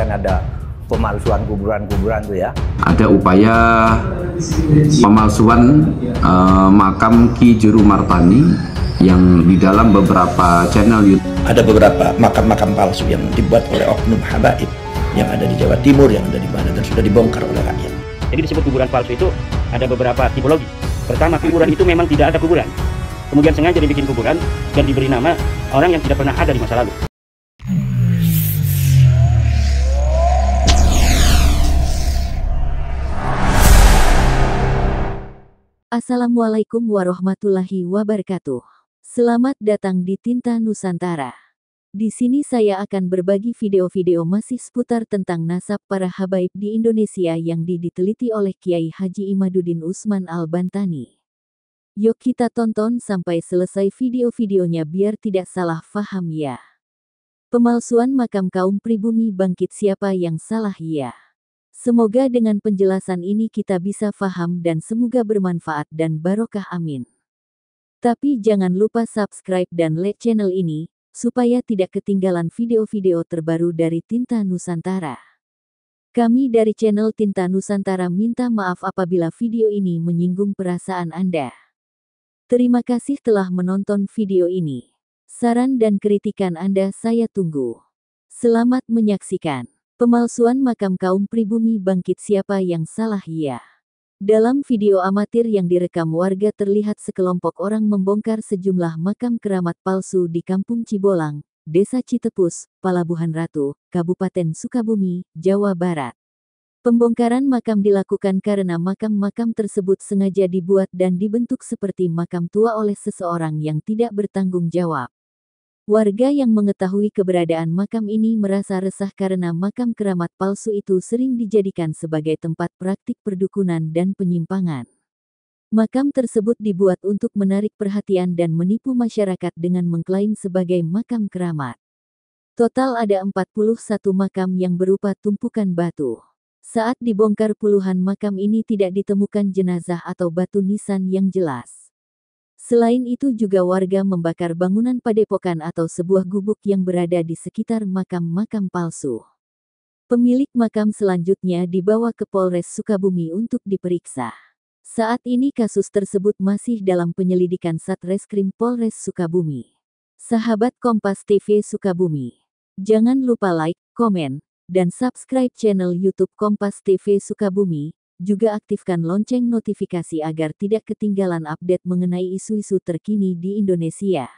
kan ada pemalsuan kuburan-kuburan tuh ya. Ada upaya pemalsuan uh, makam Ki Juru Martani yang di dalam beberapa channel YouTube. Ada beberapa makam-makam palsu yang dibuat oleh oknum habaib yang ada di Jawa Timur, yang ada di mana dan sudah dibongkar oleh rakyat. Jadi disebut kuburan palsu itu ada beberapa tipologi. Pertama, kuburan itu memang tidak ada kuburan. Kemudian sengaja dibikin kuburan dan diberi nama orang yang tidak pernah ada di masa lalu. Assalamualaikum warahmatullahi wabarakatuh. Selamat datang di Tinta Nusantara. Di sini saya akan berbagi video-video masih seputar tentang nasab para habaib di Indonesia yang diteliti oleh Kiai Haji Imaduddin Usman Al-Bantani. Yuk kita tonton sampai selesai video-videonya biar tidak salah faham ya. Pemalsuan makam kaum pribumi bangkit siapa yang salah ya. Semoga dengan penjelasan ini kita bisa faham dan semoga bermanfaat dan barokah amin. Tapi jangan lupa subscribe dan like channel ini, supaya tidak ketinggalan video-video terbaru dari Tinta Nusantara. Kami dari channel Tinta Nusantara minta maaf apabila video ini menyinggung perasaan Anda. Terima kasih telah menonton video ini. Saran dan kritikan Anda saya tunggu. Selamat menyaksikan. Pemalsuan makam kaum pribumi bangkit siapa yang salah ya? Dalam video amatir yang direkam warga terlihat sekelompok orang membongkar sejumlah makam keramat palsu di Kampung Cibolang, Desa Citepus, Palabuhan Ratu, Kabupaten Sukabumi, Jawa Barat. Pembongkaran makam dilakukan karena makam-makam tersebut sengaja dibuat dan dibentuk seperti makam tua oleh seseorang yang tidak bertanggung jawab. Warga yang mengetahui keberadaan makam ini merasa resah karena makam keramat palsu itu sering dijadikan sebagai tempat praktik perdukunan dan penyimpangan. Makam tersebut dibuat untuk menarik perhatian dan menipu masyarakat dengan mengklaim sebagai makam keramat. Total ada 41 makam yang berupa tumpukan batu. Saat dibongkar puluhan makam ini tidak ditemukan jenazah atau batu nisan yang jelas. Selain itu juga warga membakar bangunan padepokan atau sebuah gubuk yang berada di sekitar makam-makam palsu. Pemilik makam selanjutnya dibawa ke Polres Sukabumi untuk diperiksa. Saat ini kasus tersebut masih dalam penyelidikan Satreskrim Polres Sukabumi. Sahabat Kompas TV Sukabumi, jangan lupa like, komen, dan subscribe channel YouTube Kompas TV Sukabumi juga aktifkan lonceng notifikasi agar tidak ketinggalan update mengenai isu-isu terkini di Indonesia.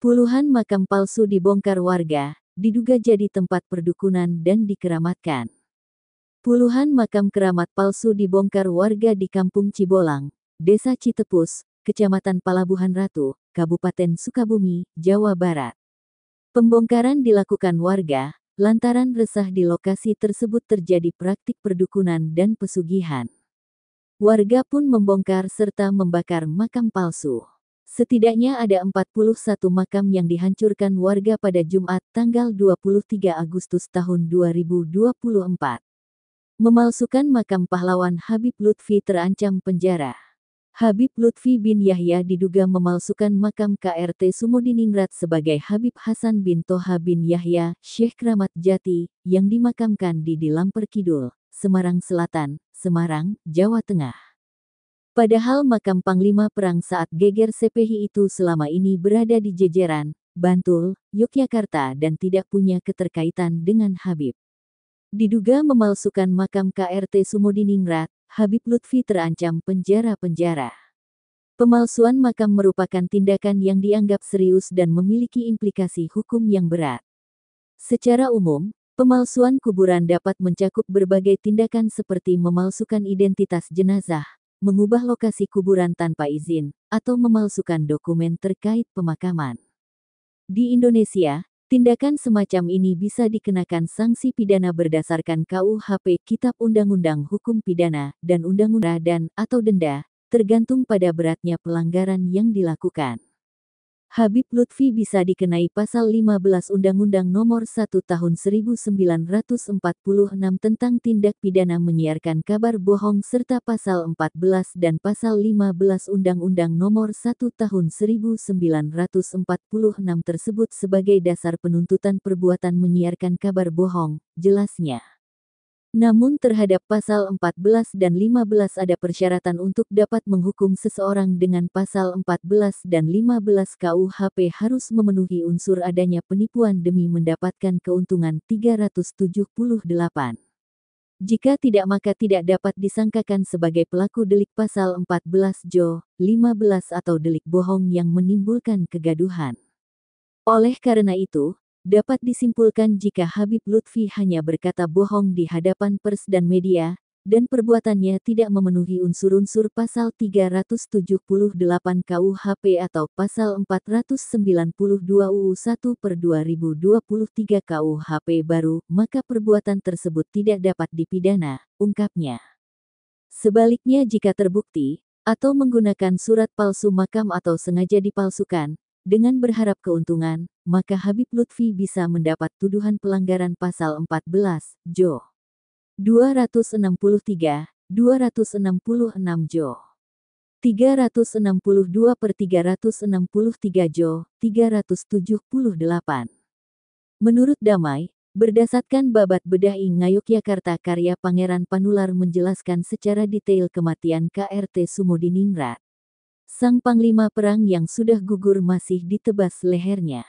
Puluhan makam palsu dibongkar warga, diduga jadi tempat perdukunan dan dikeramatkan. Puluhan makam keramat palsu dibongkar warga di Kampung Cibolang, Desa Citepus, Kecamatan Palabuhan Ratu, Kabupaten Sukabumi, Jawa Barat. Pembongkaran dilakukan warga, lantaran resah di lokasi tersebut terjadi praktik perdukunan dan pesugihan. Warga pun membongkar serta membakar makam palsu. Setidaknya ada 41 makam yang dihancurkan warga pada Jumat tanggal 23 Agustus tahun 2024. Memalsukan makam pahlawan Habib Lutfi terancam penjara. Habib Lutfi bin Yahya diduga memalsukan makam KRT Sumodiningrat sebagai Habib Hasan bin Toha bin Yahya, Syekh Kramat Jati, yang dimakamkan di Dilamper Kidul, Semarang Selatan, Semarang, Jawa Tengah. Padahal makam Panglima Perang saat geger CPHI itu selama ini berada di jejeran, Bantul, Yogyakarta dan tidak punya keterkaitan dengan Habib. Diduga memalsukan makam KRT Sumodiningrat, Habib Lutfi terancam penjara-penjara. Pemalsuan makam merupakan tindakan yang dianggap serius dan memiliki implikasi hukum yang berat. Secara umum, pemalsuan kuburan dapat mencakup berbagai tindakan seperti memalsukan identitas jenazah, mengubah lokasi kuburan tanpa izin, atau memalsukan dokumen terkait pemakaman. Di Indonesia, Tindakan semacam ini bisa dikenakan sanksi pidana berdasarkan KUHP Kitab Undang-Undang Hukum Pidana dan Undang-Undang dan atau denda, tergantung pada beratnya pelanggaran yang dilakukan. Habib Lutfi bisa dikenai pasal 15 Undang-Undang Nomor 1 Tahun 1946 tentang tindak pidana menyiarkan kabar bohong serta pasal 14 dan pasal 15 Undang-Undang Nomor 1 Tahun 1946 tersebut sebagai dasar penuntutan perbuatan menyiarkan kabar bohong, jelasnya. Namun terhadap pasal 14 dan 15 ada persyaratan untuk dapat menghukum seseorang dengan pasal 14 dan 15 KUHP harus memenuhi unsur adanya penipuan demi mendapatkan keuntungan 378. Jika tidak maka tidak dapat disangkakan sebagai pelaku delik pasal 14 Jo, 15 atau delik bohong yang menimbulkan kegaduhan. Oleh karena itu, Dapat disimpulkan jika Habib Lutfi hanya berkata bohong di hadapan pers dan media, dan perbuatannya tidak memenuhi unsur-unsur pasal 378 KUHP atau pasal 492 UU 1 per 2023 KUHP baru, maka perbuatan tersebut tidak dapat dipidana, ungkapnya. Sebaliknya jika terbukti, atau menggunakan surat palsu makam atau sengaja dipalsukan, dengan berharap keuntungan, maka Habib Lutfi bisa mendapat tuduhan pelanggaran pasal 14, Jo. 263, 266 Jo. 362 per 363 Jo, 378. Menurut Damai, berdasarkan babat bedah ing Yogyakarta karya Pangeran Panular menjelaskan secara detail kematian KRT Sumudiningrat. Sang Panglima Perang yang sudah gugur masih ditebas lehernya.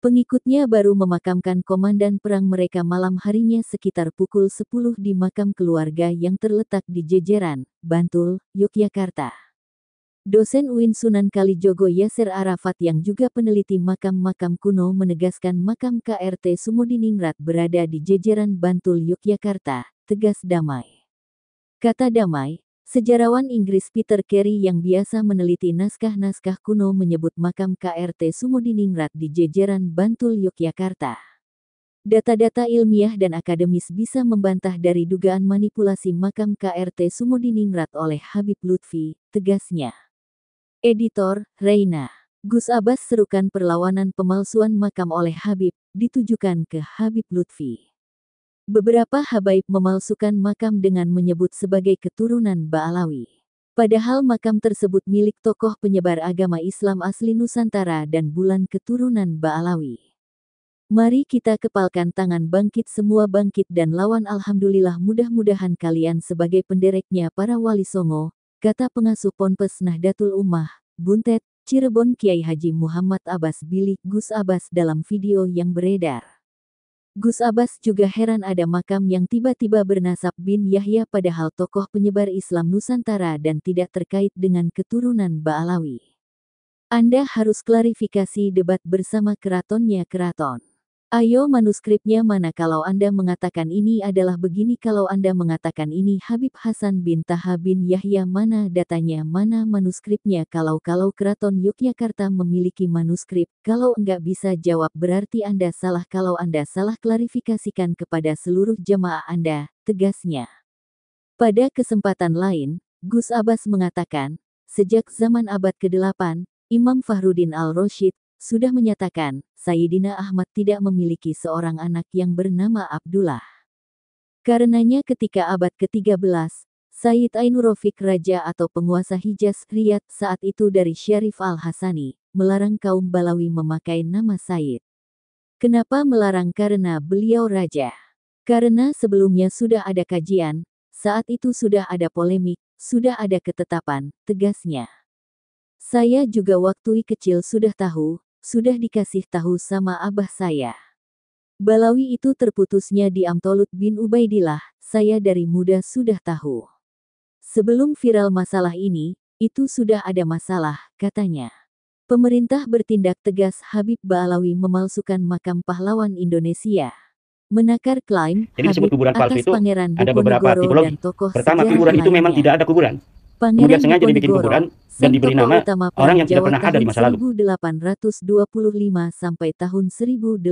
Pengikutnya baru memakamkan komandan perang mereka malam harinya sekitar pukul 10 di makam keluarga yang terletak di Jejeran, Bantul, Yogyakarta. Dosen UIN Sunan Kalijogo Yaser Arafat yang juga peneliti makam-makam kuno menegaskan makam KRT Sumodiningrat berada di Jejeran Bantul, Yogyakarta, tegas damai. Kata damai, Sejarawan Inggris Peter Carey yang biasa meneliti naskah-naskah kuno menyebut makam KRT Sumudiningrat di jejeran Bantul Yogyakarta. Data-data ilmiah dan akademis bisa membantah dari dugaan manipulasi makam KRT Sumudiningrat oleh Habib Lutfi, tegasnya. Editor, Reina. Gus Abbas serukan perlawanan pemalsuan makam oleh Habib, ditujukan ke Habib Lutfi. Beberapa habaib memalsukan makam dengan menyebut sebagai keturunan Baalawi. Padahal makam tersebut milik tokoh penyebar agama Islam asli Nusantara dan bulan keturunan Baalawi. Mari kita kepalkan tangan bangkit semua bangkit dan lawan Alhamdulillah mudah-mudahan kalian sebagai pendereknya para wali songo, kata pengasuh Ponpes Nahdlatul Ummah, Buntet, Cirebon Kiai Haji Muhammad Abbas Bilik Gus Abbas dalam video yang beredar. Gus Abbas juga heran ada makam yang tiba-tiba bernasab bin Yahya padahal tokoh penyebar Islam Nusantara dan tidak terkait dengan keturunan Ba'alawi. Anda harus klarifikasi debat bersama keratonnya keraton. Ayo manuskripnya mana kalau Anda mengatakan ini adalah begini kalau Anda mengatakan ini Habib Hasan bin Taha bin Yahya mana datanya mana manuskripnya kalau-kalau Keraton Yogyakarta memiliki manuskrip, kalau enggak bisa jawab berarti Anda salah kalau Anda salah klarifikasikan kepada seluruh jemaah Anda, tegasnya. Pada kesempatan lain, Gus Abbas mengatakan, sejak zaman abad ke-8, Imam Fahruddin Al-Rashid sudah menyatakan, Sayyidina Ahmad tidak memiliki seorang anak yang bernama Abdullah. Karenanya ketika abad ke-13, Sayyid Rafiq Raja atau penguasa Hijaz Riyadh saat itu dari Syarif Al-Hasani, melarang kaum Balawi memakai nama Sayyid. Kenapa melarang karena beliau raja? Karena sebelumnya sudah ada kajian, saat itu sudah ada polemik, sudah ada ketetapan, tegasnya. Saya juga waktu kecil sudah tahu, sudah dikasih tahu sama abah saya. Balawi itu terputusnya di Amtolut bin Ubaidillah, saya dari muda sudah tahu. Sebelum viral masalah ini, itu sudah ada masalah, katanya. Pemerintah bertindak tegas Habib Balawi memalsukan makam pahlawan Indonesia menakar klaim Jadi disebut kuburan palsu itu ada beberapa tipologi. Pertama kuburan itu memang tidak ada kuburan. Pangeran kemudian sengaja dibikin kuburan dan diberi nama orang yang tidak pernah ada di masa lalu. 1825 sampai tahun 1830,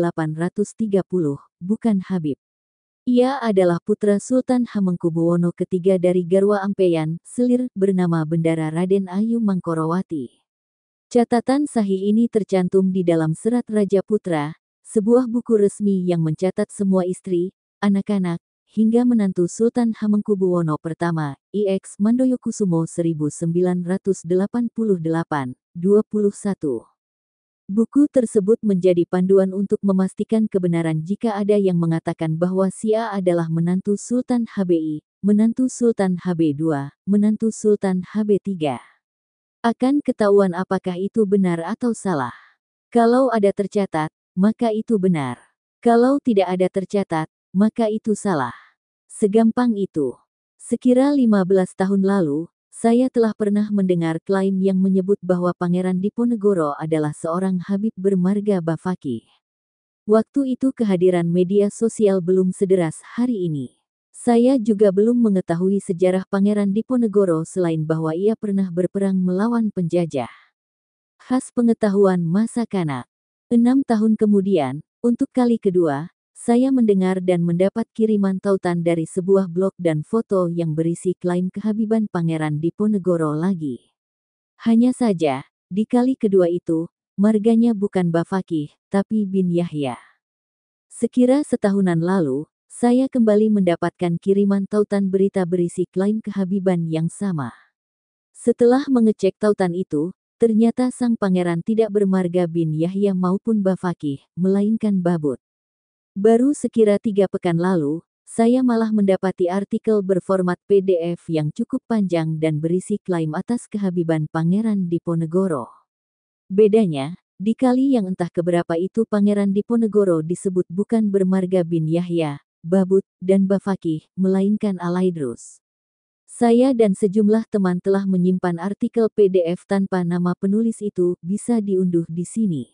bukan Habib. Ia adalah putra Sultan Hamengkubuwono III dari Garwa Ampeyan, Selir, bernama Bendara Raden Ayu Mangkorowati. Catatan sahih ini tercantum di dalam Serat Raja Putra, sebuah buku resmi yang mencatat semua istri, anak-anak, hingga menantu Sultan Hamengkubuwono I, IX e Mandoyokusumo 1988, 21. Buku tersebut menjadi panduan untuk memastikan kebenaran jika ada yang mengatakan bahwa Sia adalah menantu Sultan HBI, menantu Sultan HB2, menantu Sultan HB3. Akan ketahuan apakah itu benar atau salah. Kalau ada tercatat, maka itu benar. Kalau tidak ada tercatat, maka itu salah. Segampang itu. Sekira 15 tahun lalu, saya telah pernah mendengar klaim yang menyebut bahwa Pangeran Diponegoro adalah seorang Habib bermarga Bafaki. Waktu itu kehadiran media sosial belum sederas hari ini. Saya juga belum mengetahui sejarah Pangeran Diponegoro selain bahwa ia pernah berperang melawan penjajah. Khas pengetahuan masa kanak. Enam tahun kemudian, untuk kali kedua, saya mendengar dan mendapat kiriman tautan dari sebuah blog dan foto yang berisi klaim kehabiban Pangeran Diponegoro lagi. Hanya saja, di kali kedua itu, marganya bukan Bafakih, tapi bin Yahya. Sekira setahunan lalu, saya kembali mendapatkan kiriman tautan berita berisi klaim kehabiban yang sama. Setelah mengecek tautan itu, ternyata sang pangeran tidak bermarga bin Yahya maupun Bafakih, melainkan Babut. Baru sekira tiga pekan lalu, saya malah mendapati artikel berformat PDF yang cukup panjang dan berisi klaim atas kehabiban Pangeran Diponegoro. Bedanya, di kali yang entah keberapa itu Pangeran Diponegoro disebut bukan bermarga bin Yahya, Babut, dan Bafakih, melainkan Alaidrus. Saya dan sejumlah teman telah menyimpan artikel PDF tanpa nama penulis itu, bisa diunduh di sini.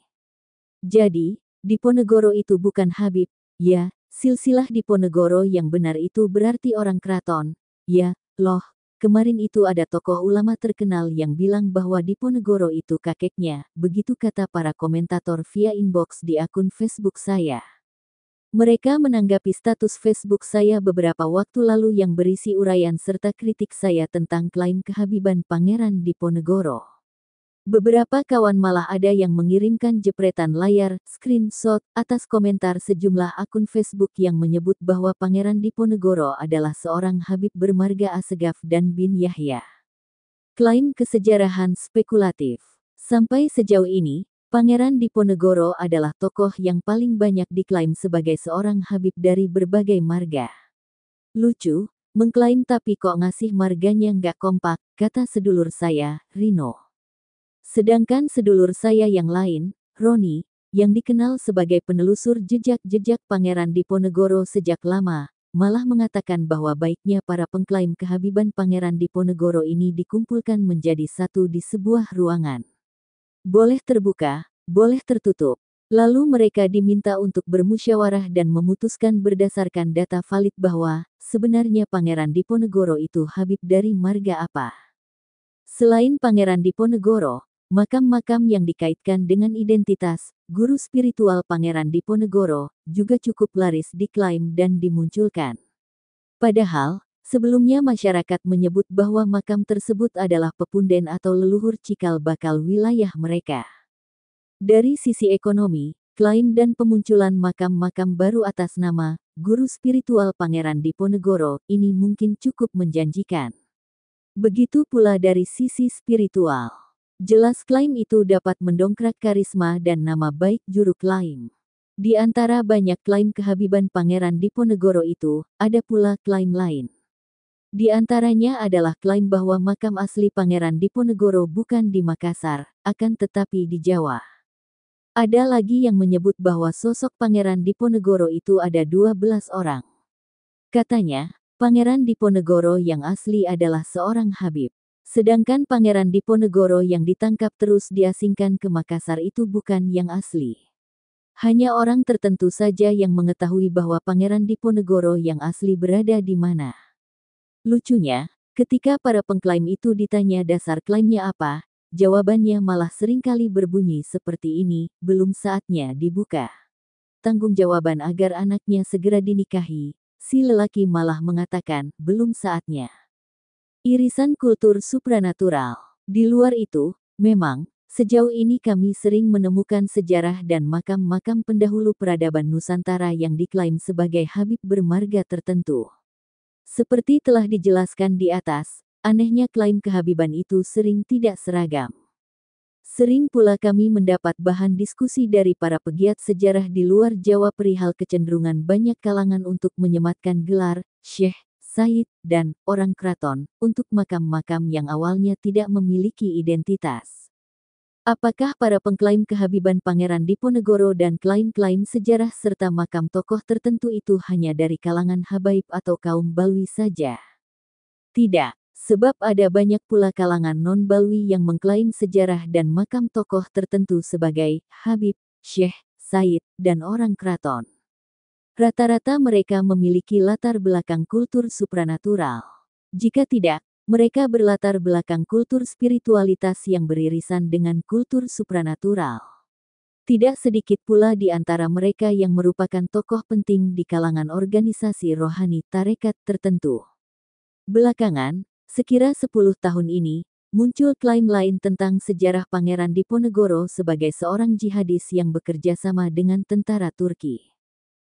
Jadi, Diponegoro itu bukan Habib, ya, silsilah Diponegoro yang benar itu berarti orang keraton, ya, loh, kemarin itu ada tokoh ulama terkenal yang bilang bahwa Diponegoro itu kakeknya, begitu kata para komentator via inbox di akun Facebook saya. Mereka menanggapi status Facebook saya beberapa waktu lalu yang berisi uraian serta kritik saya tentang klaim kehabiban Pangeran Diponegoro. Beberapa kawan malah ada yang mengirimkan jepretan layar, screenshot, atas komentar sejumlah akun Facebook yang menyebut bahwa Pangeran Diponegoro adalah seorang Habib bermarga Asegaf dan bin Yahya. Klaim kesejarahan spekulatif. Sampai sejauh ini, Pangeran Diponegoro adalah tokoh yang paling banyak diklaim sebagai seorang Habib dari berbagai marga. Lucu, mengklaim tapi kok ngasih marganya nggak kompak, kata sedulur saya, Rino. Sedangkan sedulur saya yang lain, Roni, yang dikenal sebagai penelusur jejak-jejak Pangeran Diponegoro sejak lama, malah mengatakan bahwa baiknya para pengklaim kehabiban Pangeran Diponegoro ini dikumpulkan menjadi satu di sebuah ruangan. Boleh terbuka, boleh tertutup. Lalu mereka diminta untuk bermusyawarah dan memutuskan berdasarkan data valid bahwa sebenarnya Pangeran Diponegoro itu Habib dari marga apa. Selain Pangeran Diponegoro, Makam-makam yang dikaitkan dengan identitas, guru spiritual Pangeran Diponegoro, juga cukup laris diklaim dan dimunculkan. Padahal, sebelumnya masyarakat menyebut bahwa makam tersebut adalah pepunden atau leluhur cikal bakal wilayah mereka. Dari sisi ekonomi, klaim dan pemunculan makam-makam baru atas nama guru spiritual Pangeran Diponegoro ini mungkin cukup menjanjikan. Begitu pula dari sisi spiritual. Jelas klaim itu dapat mendongkrak karisma dan nama baik juru klaim. Di antara banyak klaim kehabiban Pangeran Diponegoro itu, ada pula klaim lain. Di antaranya adalah klaim bahwa makam asli Pangeran Diponegoro bukan di Makassar, akan tetapi di Jawa. Ada lagi yang menyebut bahwa sosok Pangeran Diponegoro itu ada 12 orang. Katanya, Pangeran Diponegoro yang asli adalah seorang Habib. Sedangkan Pangeran Diponegoro yang ditangkap terus diasingkan ke Makassar itu bukan yang asli. Hanya orang tertentu saja yang mengetahui bahwa Pangeran Diponegoro yang asli berada di mana. Lucunya, ketika para pengklaim itu ditanya dasar klaimnya apa, jawabannya malah seringkali berbunyi seperti ini, belum saatnya dibuka. Tanggung jawaban agar anaknya segera dinikahi, si lelaki malah mengatakan, belum saatnya. Irisan kultur supranatural. Di luar itu, memang, sejauh ini kami sering menemukan sejarah dan makam-makam pendahulu peradaban Nusantara yang diklaim sebagai Habib bermarga tertentu. Seperti telah dijelaskan di atas, anehnya klaim kehabiban itu sering tidak seragam. Sering pula kami mendapat bahan diskusi dari para pegiat sejarah di luar Jawa perihal kecenderungan banyak kalangan untuk menyematkan gelar, syekh, Said, dan orang keraton untuk makam-makam yang awalnya tidak memiliki identitas. Apakah para pengklaim kehabiban Pangeran Diponegoro dan klaim-klaim sejarah serta makam tokoh tertentu itu hanya dari kalangan habaib atau kaum Balwi saja? Tidak, sebab ada banyak pula kalangan non-Balwi yang mengklaim sejarah dan makam tokoh tertentu sebagai Habib, Syekh, Said, dan orang keraton. Rata-rata mereka memiliki latar belakang kultur supranatural. Jika tidak, mereka berlatar belakang kultur spiritualitas yang beririsan dengan kultur supranatural. Tidak sedikit pula di antara mereka yang merupakan tokoh penting di kalangan organisasi rohani tarekat tertentu. Belakangan, sekira 10 tahun ini, muncul klaim lain tentang sejarah Pangeran Diponegoro sebagai seorang jihadis yang bekerja sama dengan tentara Turki.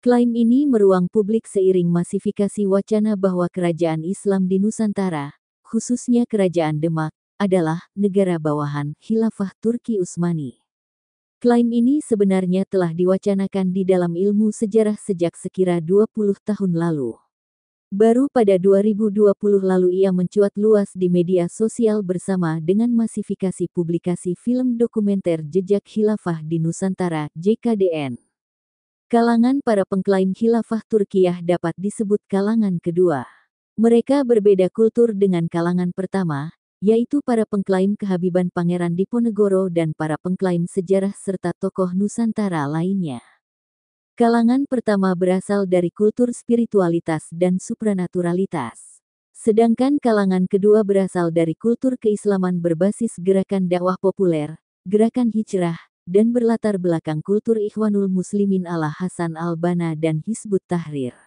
Klaim ini meruang publik seiring masifikasi wacana bahwa kerajaan Islam di Nusantara, khususnya kerajaan Demak, adalah negara bawahan khilafah Turki Utsmani. Klaim ini sebenarnya telah diwacanakan di dalam ilmu sejarah sejak sekira 20 tahun lalu. Baru pada 2020 lalu ia mencuat luas di media sosial bersama dengan masifikasi publikasi film dokumenter Jejak Khilafah di Nusantara, JKDN. Kalangan para pengklaim khilafah Turkiyah dapat disebut kalangan kedua. Mereka berbeda kultur dengan kalangan pertama, yaitu para pengklaim kehabiban Pangeran Diponegoro dan para pengklaim sejarah serta tokoh Nusantara lainnya. Kalangan pertama berasal dari kultur spiritualitas dan supranaturalitas. Sedangkan kalangan kedua berasal dari kultur keislaman berbasis gerakan dakwah populer, gerakan hijrah, dan berlatar belakang kultur Ikhwanul Muslimin ala Hasan Al Banna dan Hizbut Tahrir.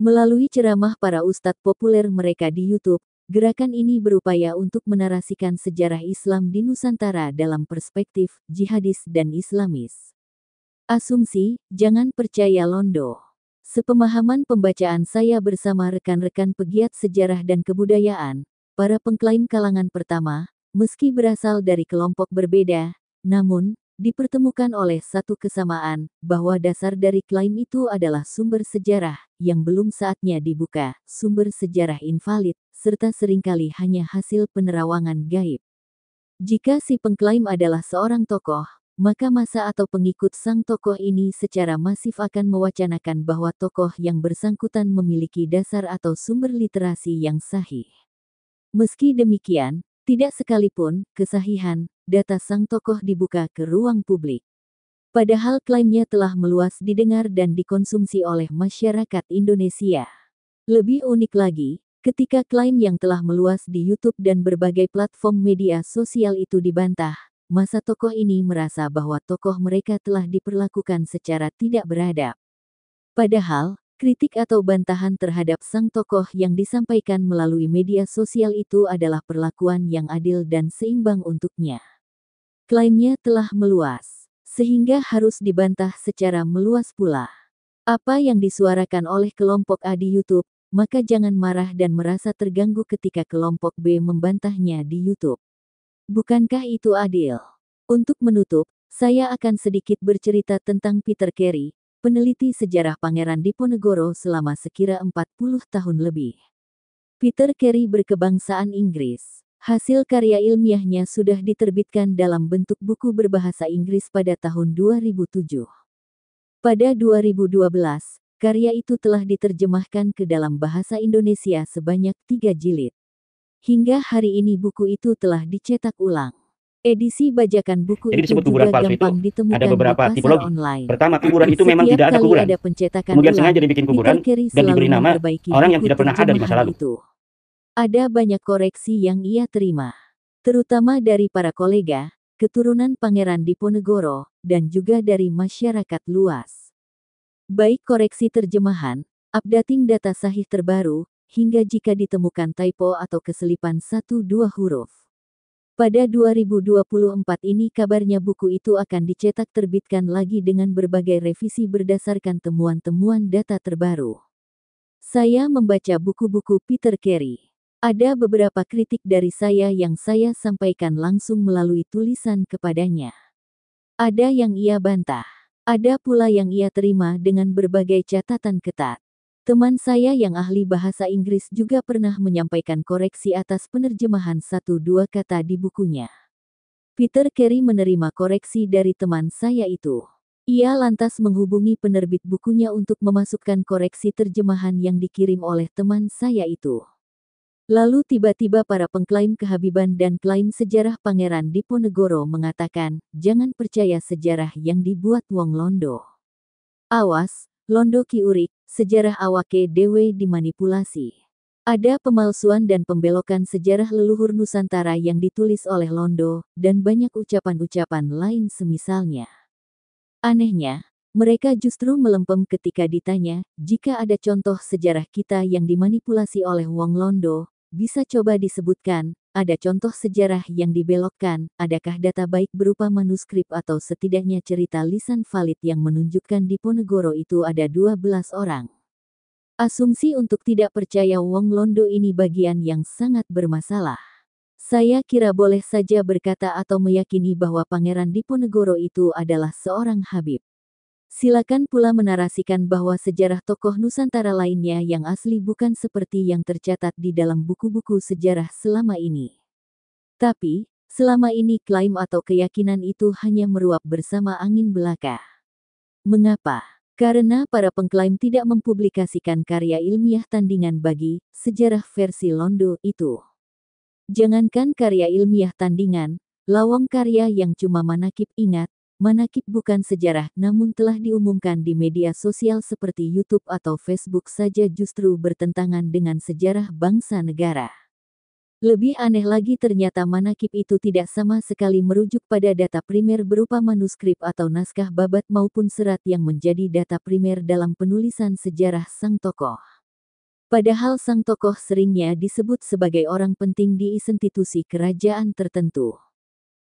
Melalui ceramah para ustadz populer mereka di YouTube, gerakan ini berupaya untuk menarasikan sejarah Islam di Nusantara dalam perspektif jihadis dan Islamis. Asumsi, jangan percaya Londo. Sepemahaman pembacaan saya bersama rekan-rekan pegiat sejarah dan kebudayaan, para pengklaim kalangan pertama, meski berasal dari kelompok berbeda, namun, dipertemukan oleh satu kesamaan, bahwa dasar dari klaim itu adalah sumber sejarah, yang belum saatnya dibuka, sumber sejarah invalid, serta seringkali hanya hasil penerawangan gaib. Jika si pengklaim adalah seorang tokoh, maka masa atau pengikut sang tokoh ini secara masif akan mewacanakan bahwa tokoh yang bersangkutan memiliki dasar atau sumber literasi yang sahih. Meski demikian, tidak sekalipun kesahihan data sang tokoh dibuka ke ruang publik. Padahal klaimnya telah meluas didengar dan dikonsumsi oleh masyarakat Indonesia. Lebih unik lagi, ketika klaim yang telah meluas di YouTube dan berbagai platform media sosial itu dibantah, masa tokoh ini merasa bahwa tokoh mereka telah diperlakukan secara tidak beradab. Padahal, Kritik atau bantahan terhadap sang tokoh yang disampaikan melalui media sosial itu adalah perlakuan yang adil dan seimbang untuknya. Klaimnya telah meluas, sehingga harus dibantah secara meluas pula. Apa yang disuarakan oleh kelompok A di YouTube, maka jangan marah dan merasa terganggu ketika kelompok B membantahnya di YouTube. Bukankah itu adil? Untuk menutup, saya akan sedikit bercerita tentang Peter Carey, peneliti sejarah Pangeran Diponegoro selama sekira 40 tahun lebih. Peter Carey berkebangsaan Inggris. Hasil karya ilmiahnya sudah diterbitkan dalam bentuk buku berbahasa Inggris pada tahun 2007. Pada 2012, karya itu telah diterjemahkan ke dalam bahasa Indonesia sebanyak tiga jilid. Hingga hari ini buku itu telah dicetak ulang. Edisi bajakan buku Jadi disebut itu juga palsu itu ada beberapa tipologi. Online. Pertama, kuburan itu memang tidak ada kuburan. Ada Kemudian ulang, sengaja dibikin kuburan dan diberi nama orang yang tidak pernah ada di masa lalu. Itu. Ada banyak koreksi yang ia terima, terutama dari para kolega, keturunan Pangeran Diponegoro, dan juga dari masyarakat luas. Baik koreksi terjemahan, updating data sahih terbaru, hingga jika ditemukan typo atau keselipan satu dua huruf. Pada 2024 ini kabarnya buku itu akan dicetak terbitkan lagi dengan berbagai revisi berdasarkan temuan-temuan data terbaru. Saya membaca buku-buku Peter Carey. Ada beberapa kritik dari saya yang saya sampaikan langsung melalui tulisan kepadanya. Ada yang ia bantah, ada pula yang ia terima dengan berbagai catatan ketat. Teman saya yang ahli bahasa Inggris juga pernah menyampaikan koreksi atas penerjemahan satu dua kata di bukunya. Peter Carey menerima koreksi dari teman saya itu. Ia lantas menghubungi penerbit bukunya untuk memasukkan koreksi terjemahan yang dikirim oleh teman saya itu. Lalu tiba-tiba para pengklaim kehabiban dan klaim sejarah Pangeran Diponegoro mengatakan, jangan percaya sejarah yang dibuat Wong Londo. Awas, Londo Kiurik, sejarah awake dewe dimanipulasi. Ada pemalsuan dan pembelokan sejarah leluhur Nusantara yang ditulis oleh Londo, dan banyak ucapan-ucapan lain semisalnya. Anehnya, mereka justru melempem ketika ditanya, jika ada contoh sejarah kita yang dimanipulasi oleh Wong Londo, bisa coba disebutkan, ada contoh sejarah yang dibelokkan, adakah data baik berupa manuskrip atau setidaknya cerita lisan valid yang menunjukkan Diponegoro itu ada 12 orang. Asumsi untuk tidak percaya Wong Londo ini bagian yang sangat bermasalah. Saya kira boleh saja berkata atau meyakini bahwa Pangeran Diponegoro itu adalah seorang Habib. Silakan pula menarasikan bahwa sejarah tokoh Nusantara lainnya yang asli bukan seperti yang tercatat di dalam buku-buku sejarah selama ini. Tapi, selama ini klaim atau keyakinan itu hanya meruap bersama angin belaka. Mengapa? Karena para pengklaim tidak mempublikasikan karya ilmiah tandingan bagi sejarah versi Londo itu. Jangankan karya ilmiah tandingan, lawang karya yang cuma manakip ingat, Manakib bukan sejarah, namun telah diumumkan di media sosial seperti YouTube atau Facebook saja justru bertentangan dengan sejarah bangsa negara. Lebih aneh lagi ternyata manakib itu tidak sama sekali merujuk pada data primer berupa manuskrip atau naskah babat maupun serat yang menjadi data primer dalam penulisan sejarah sang tokoh. Padahal sang tokoh seringnya disebut sebagai orang penting di institusi kerajaan tertentu.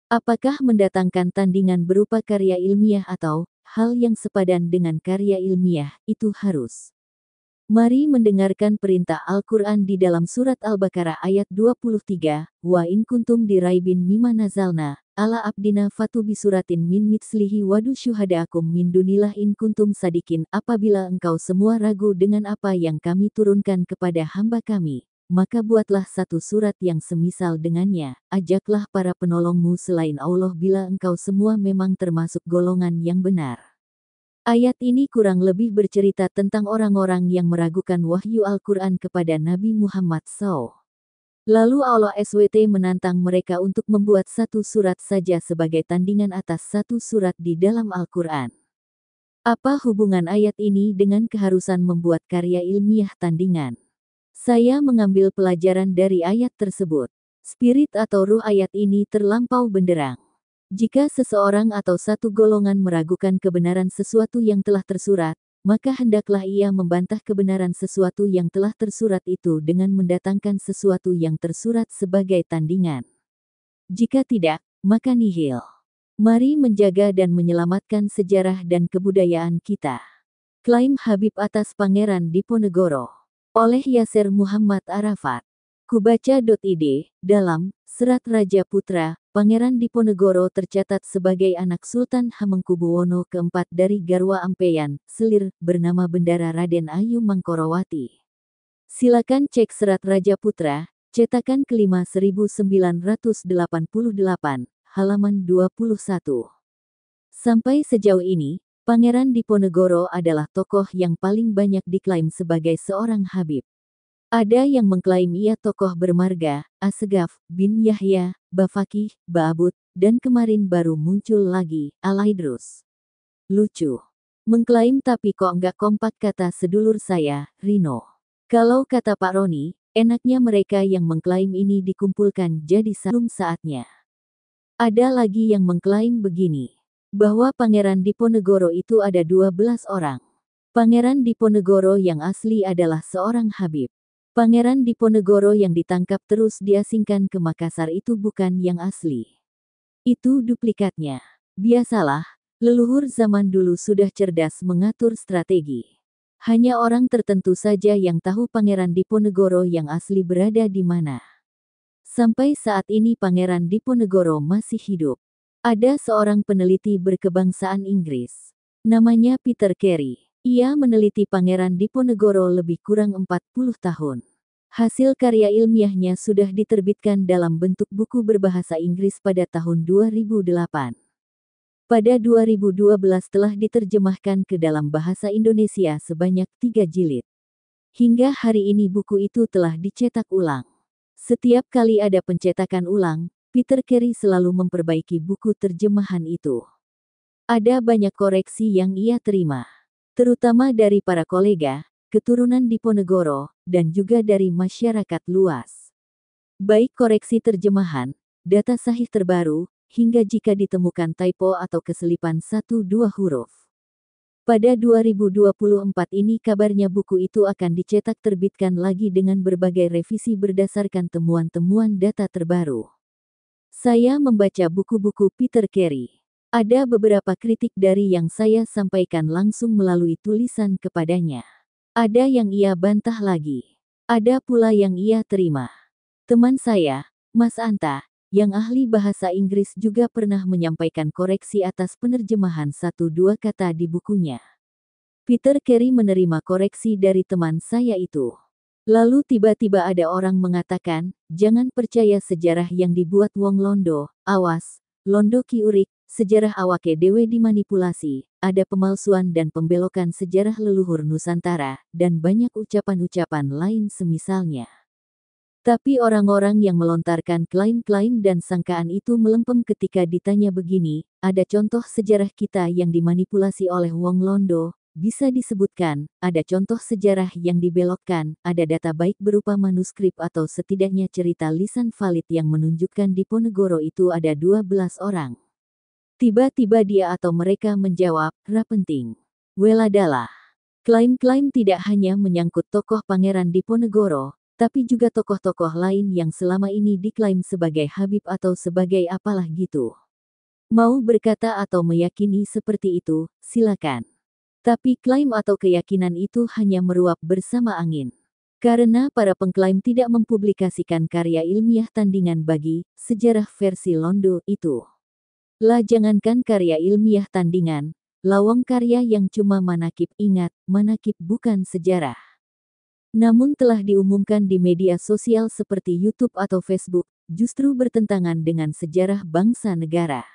Apakah mendatangkan tandingan berupa karya ilmiah atau hal yang sepadan dengan karya ilmiah itu harus? Mari mendengarkan perintah Al-Quran di dalam surat Al-Baqarah ayat 23, Wa in kuntum diraibin mima nazalna, ala abdina fatu bisuratin min mitslihi wadu syuhadaakum min dunilah in kuntum sadikin apabila engkau semua ragu dengan apa yang kami turunkan kepada hamba kami maka buatlah satu surat yang semisal dengannya, ajaklah para penolongmu selain Allah bila engkau semua memang termasuk golongan yang benar. Ayat ini kurang lebih bercerita tentang orang-orang yang meragukan wahyu Al-Quran kepada Nabi Muhammad SAW. Lalu Allah SWT menantang mereka untuk membuat satu surat saja sebagai tandingan atas satu surat di dalam Al-Quran. Apa hubungan ayat ini dengan keharusan membuat karya ilmiah tandingan? Saya mengambil pelajaran dari ayat tersebut. Spirit atau ruh ayat ini terlampau benderang. Jika seseorang atau satu golongan meragukan kebenaran sesuatu yang telah tersurat, maka hendaklah ia membantah kebenaran sesuatu yang telah tersurat itu dengan mendatangkan sesuatu yang tersurat sebagai tandingan. Jika tidak, maka nihil. Mari menjaga dan menyelamatkan sejarah dan kebudayaan kita. Klaim Habib atas Pangeran Diponegoro oleh Yasir Muhammad Arafat. Kubaca.id, dalam, Serat Raja Putra, Pangeran Diponegoro tercatat sebagai anak Sultan Hamengkubuwono keempat dari Garwa Ampeyan, Selir, bernama Bendara Raden Ayu Mangkorowati. Silakan cek Serat Raja Putra, cetakan kelima 1988, halaman 21. Sampai sejauh ini, Pangeran Diponegoro adalah tokoh yang paling banyak diklaim sebagai seorang Habib. Ada yang mengklaim ia tokoh bermarga, Asegaf, bin Yahya, Bafakih, Baabut, dan kemarin baru muncul lagi, Alaidrus. Lucu. Mengklaim tapi kok nggak kompak kata sedulur saya, Rino. Kalau kata Pak Roni, enaknya mereka yang mengklaim ini dikumpulkan jadi sarung saatnya. Ada lagi yang mengklaim begini bahwa Pangeran Diponegoro itu ada 12 orang. Pangeran Diponegoro yang asli adalah seorang Habib. Pangeran Diponegoro yang ditangkap terus diasingkan ke Makassar itu bukan yang asli. Itu duplikatnya. Biasalah, leluhur zaman dulu sudah cerdas mengatur strategi. Hanya orang tertentu saja yang tahu Pangeran Diponegoro yang asli berada di mana. Sampai saat ini Pangeran Diponegoro masih hidup. Ada seorang peneliti berkebangsaan Inggris. Namanya Peter Carey. Ia meneliti Pangeran Diponegoro lebih kurang 40 tahun. Hasil karya ilmiahnya sudah diterbitkan dalam bentuk buku berbahasa Inggris pada tahun 2008 pada 2012 telah diterjemahkan ke dalam bahasa Indonesia sebanyak tiga jilid. Hingga hari ini buku itu telah dicetak ulang. Setiap kali ada pencetakan ulang, Peter Carey selalu memperbaiki buku terjemahan itu. Ada banyak koreksi yang ia terima, terutama dari para kolega, keturunan Diponegoro, dan juga dari masyarakat luas. Baik koreksi terjemahan, data sahih terbaru, hingga jika ditemukan typo atau keselipan satu dua huruf. Pada 2024 ini kabarnya buku itu akan dicetak terbitkan lagi dengan berbagai revisi berdasarkan temuan-temuan data terbaru. Saya membaca buku-buku Peter Carey. Ada beberapa kritik dari yang saya sampaikan langsung melalui tulisan kepadanya. Ada yang ia bantah lagi. Ada pula yang ia terima. Teman saya, Mas Anta, yang ahli bahasa Inggris juga pernah menyampaikan koreksi atas penerjemahan satu dua kata di bukunya. Peter Carey menerima koreksi dari teman saya itu. Lalu tiba-tiba ada orang mengatakan, jangan percaya sejarah yang dibuat Wong Londo, awas, Londo Kiurik, sejarah awake dewe dimanipulasi, ada pemalsuan dan pembelokan sejarah leluhur Nusantara, dan banyak ucapan-ucapan lain semisalnya. Tapi orang-orang yang melontarkan klaim-klaim dan sangkaan itu melempem ketika ditanya begini, ada contoh sejarah kita yang dimanipulasi oleh Wong Londo, bisa disebutkan, ada contoh sejarah yang dibelokkan, ada data baik berupa manuskrip atau setidaknya cerita lisan valid yang menunjukkan Diponegoro itu ada 12 orang. Tiba-tiba dia atau mereka menjawab, ra penting. Weladalah. Klaim-klaim tidak hanya menyangkut tokoh Pangeran Diponegoro, tapi juga tokoh-tokoh lain yang selama ini diklaim sebagai Habib atau sebagai apalah gitu. Mau berkata atau meyakini seperti itu, silakan. Tapi klaim atau keyakinan itu hanya meruap bersama angin. Karena para pengklaim tidak mempublikasikan karya ilmiah tandingan bagi sejarah versi Londo itu. Lah jangankan karya ilmiah tandingan, lawang karya yang cuma manakib ingat, manakib bukan sejarah. Namun telah diumumkan di media sosial seperti YouTube atau Facebook, justru bertentangan dengan sejarah bangsa negara.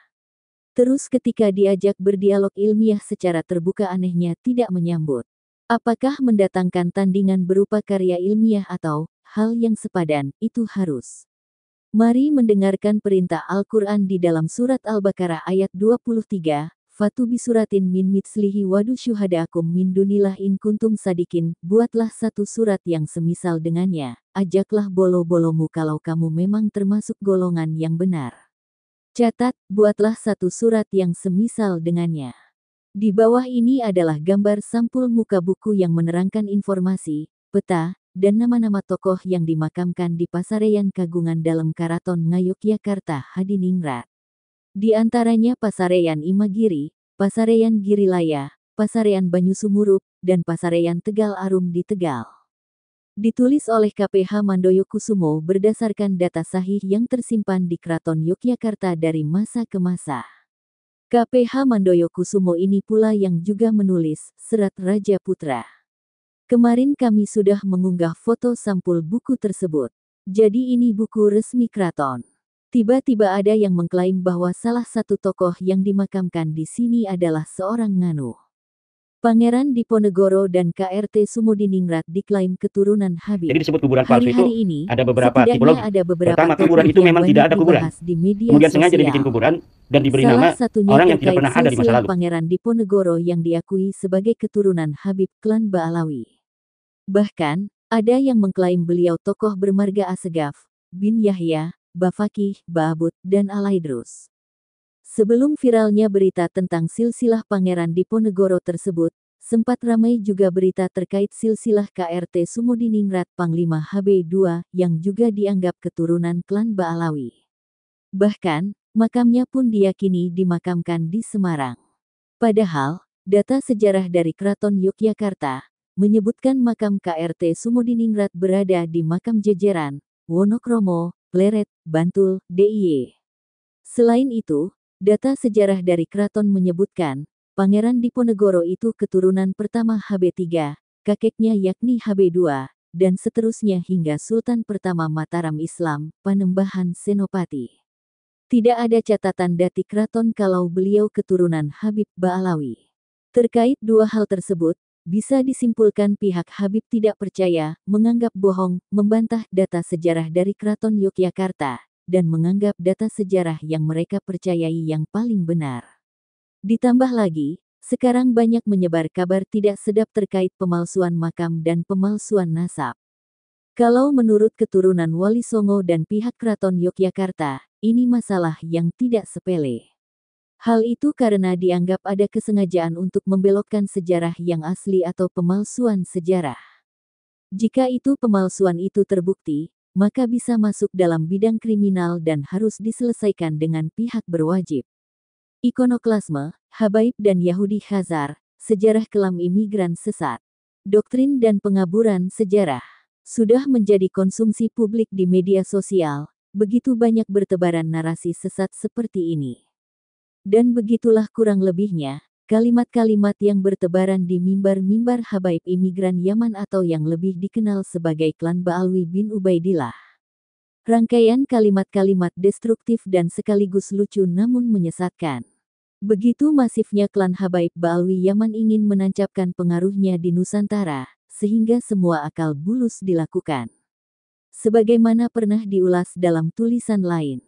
Terus ketika diajak berdialog ilmiah secara terbuka anehnya tidak menyambut. Apakah mendatangkan tandingan berupa karya ilmiah atau hal yang sepadan, itu harus. Mari mendengarkan perintah Al-Quran di dalam surat Al-Baqarah ayat 23, Fatu bisuratin min mitslihi wadu syuhadakum min dunilah in kuntum sadikin, buatlah satu surat yang semisal dengannya, ajaklah bolo-bolomu kalau kamu memang termasuk golongan yang benar. Catat, buatlah satu surat yang semisal dengannya. Di bawah ini adalah gambar sampul muka buku yang menerangkan informasi, peta, dan nama-nama tokoh yang dimakamkan di Pasareyan Kagungan dalam Karaton Ngayogyakarta Hadiningrat. Di antaranya Pasareyan Imagiri, Pasareyan Girilaya, Pasareyan Banyu dan Pasareyan Tegal Arum di Tegal ditulis oleh KPH Mandoyo Kusumo berdasarkan data sahih yang tersimpan di Keraton Yogyakarta dari masa ke masa. KPH Mandoyo Kusumo ini pula yang juga menulis Serat Raja Putra. Kemarin kami sudah mengunggah foto sampul buku tersebut. Jadi ini buku resmi keraton. Tiba-tiba ada yang mengklaim bahwa salah satu tokoh yang dimakamkan di sini adalah seorang Nganu. Pangeran Diponegoro dan KRT Sumodiningrat diklaim keturunan Habib. Jadi disebut kuburan palsu Hari -hari ini, ada beberapa tipologi. Ada beberapa Pertama, kuburan itu memang tidak ada kuburan. Di media Kemudian sengaja dibikin kuburan dan diberi Salah nama orang yang tidak pernah ada di masa lalu. Pangeran Diponegoro yang diakui sebagai keturunan Habib klan Baalawi. Bahkan, ada yang mengklaim beliau tokoh bermarga Asegaf, bin Yahya, Bafakih, Babut, dan Alaidrus. Sebelum viralnya berita tentang silsilah Pangeran Diponegoro tersebut, sempat ramai juga berita terkait silsilah KRT Sumudiningrat Panglima HB2 yang juga dianggap keturunan klan Baalawi. Bahkan, makamnya pun diyakini dimakamkan di Semarang. Padahal, data sejarah dari Keraton Yogyakarta menyebutkan makam KRT Sumudiningrat berada di makam jejeran, Wonokromo, Pleret, Bantul, DIY. Selain itu, Data sejarah dari keraton menyebutkan, Pangeran Diponegoro itu keturunan pertama HB3, kakeknya yakni HB2, dan seterusnya hingga Sultan pertama Mataram Islam, Panembahan Senopati. Tidak ada catatan dati keraton kalau beliau keturunan Habib Baalawi. Terkait dua hal tersebut, bisa disimpulkan pihak Habib tidak percaya, menganggap bohong, membantah data sejarah dari keraton Yogyakarta, dan menganggap data sejarah yang mereka percayai yang paling benar. Ditambah lagi, sekarang banyak menyebar kabar tidak sedap terkait pemalsuan makam dan pemalsuan nasab. Kalau menurut keturunan Wali Songo dan pihak Keraton Yogyakarta, ini masalah yang tidak sepele. Hal itu karena dianggap ada kesengajaan untuk membelokkan sejarah yang asli atau pemalsuan sejarah. Jika itu pemalsuan itu terbukti, maka bisa masuk dalam bidang kriminal dan harus diselesaikan dengan pihak berwajib. Ikonoklasme, Habaib dan Yahudi Khazar, Sejarah Kelam Imigran Sesat, Doktrin dan Pengaburan Sejarah, sudah menjadi konsumsi publik di media sosial, begitu banyak bertebaran narasi sesat seperti ini. Dan begitulah kurang lebihnya, Kalimat-kalimat yang bertebaran di mimbar-mimbar habaib imigran Yaman atau yang lebih dikenal sebagai klan Ba'alwi bin Ubaidillah. Rangkaian kalimat-kalimat destruktif dan sekaligus lucu namun menyesatkan. Begitu masifnya klan Habaib Ba'alwi Yaman ingin menancapkan pengaruhnya di Nusantara, sehingga semua akal bulus dilakukan. Sebagaimana pernah diulas dalam tulisan lain.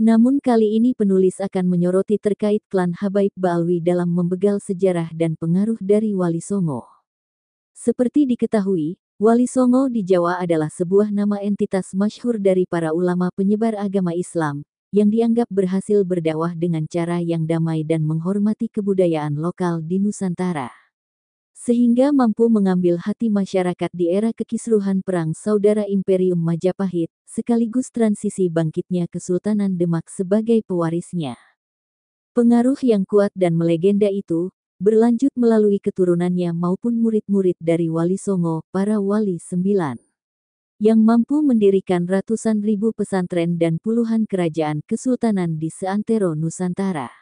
Namun kali ini penulis akan menyoroti terkait klan Habaib Balwi dalam membegal sejarah dan pengaruh dari Wali Songo. Seperti diketahui, Wali Songo di Jawa adalah sebuah nama entitas masyhur dari para ulama penyebar agama Islam, yang dianggap berhasil berdakwah dengan cara yang damai dan menghormati kebudayaan lokal di Nusantara sehingga mampu mengambil hati masyarakat di era kekisruhan Perang Saudara Imperium Majapahit, sekaligus transisi bangkitnya Kesultanan Demak sebagai pewarisnya. Pengaruh yang kuat dan melegenda itu, berlanjut melalui keturunannya maupun murid-murid dari Wali Songo, para Wali Sembilan yang mampu mendirikan ratusan ribu pesantren dan puluhan kerajaan kesultanan di seantero Nusantara.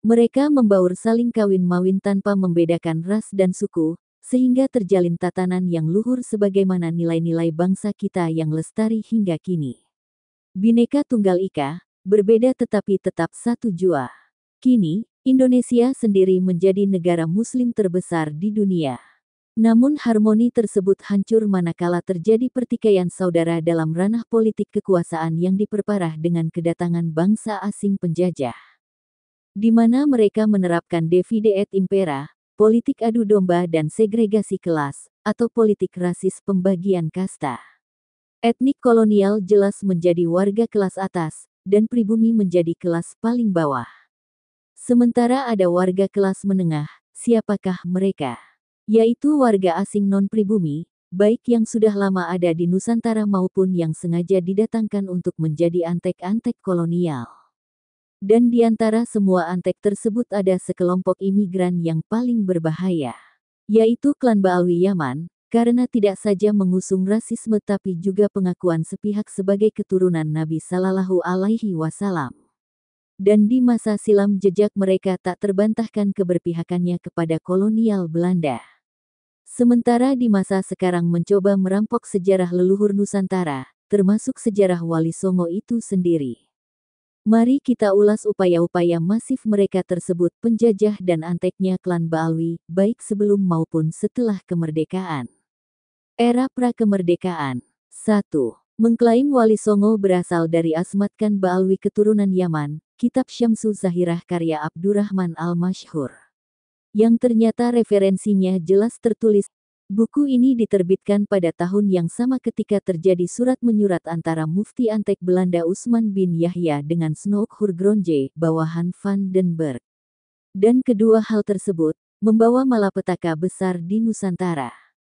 Mereka membaur saling kawin mawin tanpa membedakan ras dan suku, sehingga terjalin tatanan yang luhur sebagaimana nilai-nilai bangsa kita yang lestari hingga kini. Bineka Tunggal Ika, berbeda tetapi tetap satu jua. Kini, Indonesia sendiri menjadi negara muslim terbesar di dunia. Namun harmoni tersebut hancur manakala terjadi pertikaian saudara dalam ranah politik kekuasaan yang diperparah dengan kedatangan bangsa asing penjajah di mana mereka menerapkan divide et impera, politik adu domba dan segregasi kelas, atau politik rasis pembagian kasta. Etnik kolonial jelas menjadi warga kelas atas, dan pribumi menjadi kelas paling bawah. Sementara ada warga kelas menengah, siapakah mereka? Yaitu warga asing non-pribumi, baik yang sudah lama ada di Nusantara maupun yang sengaja didatangkan untuk menjadi antek-antek kolonial. Dan di antara semua antek tersebut ada sekelompok imigran yang paling berbahaya, yaitu klan Ba'alwi Yaman, karena tidak saja mengusung rasisme tapi juga pengakuan sepihak sebagai keturunan Nabi Sallallahu Alaihi Wasallam. Dan di masa silam jejak mereka tak terbantahkan keberpihakannya kepada kolonial Belanda. Sementara di masa sekarang mencoba merampok sejarah leluhur Nusantara, termasuk sejarah Wali Songo itu sendiri. Mari kita ulas upaya-upaya masif mereka tersebut penjajah dan anteknya klan Baalwi, baik sebelum maupun setelah kemerdekaan. Era Prakemerdekaan 1. Mengklaim Wali Songo berasal dari Asmatkan Baalwi keturunan Yaman, Kitab Syamsu Zahirah karya Abdurrahman Al-Mashhur. Yang ternyata referensinya jelas tertulis Buku ini diterbitkan pada tahun yang sama ketika terjadi surat-menyurat antara Mufti Antek Belanda Usman bin Yahya dengan Snoek Hurgronje, bawahan Van den Berg. Dan kedua hal tersebut, membawa malapetaka besar di Nusantara.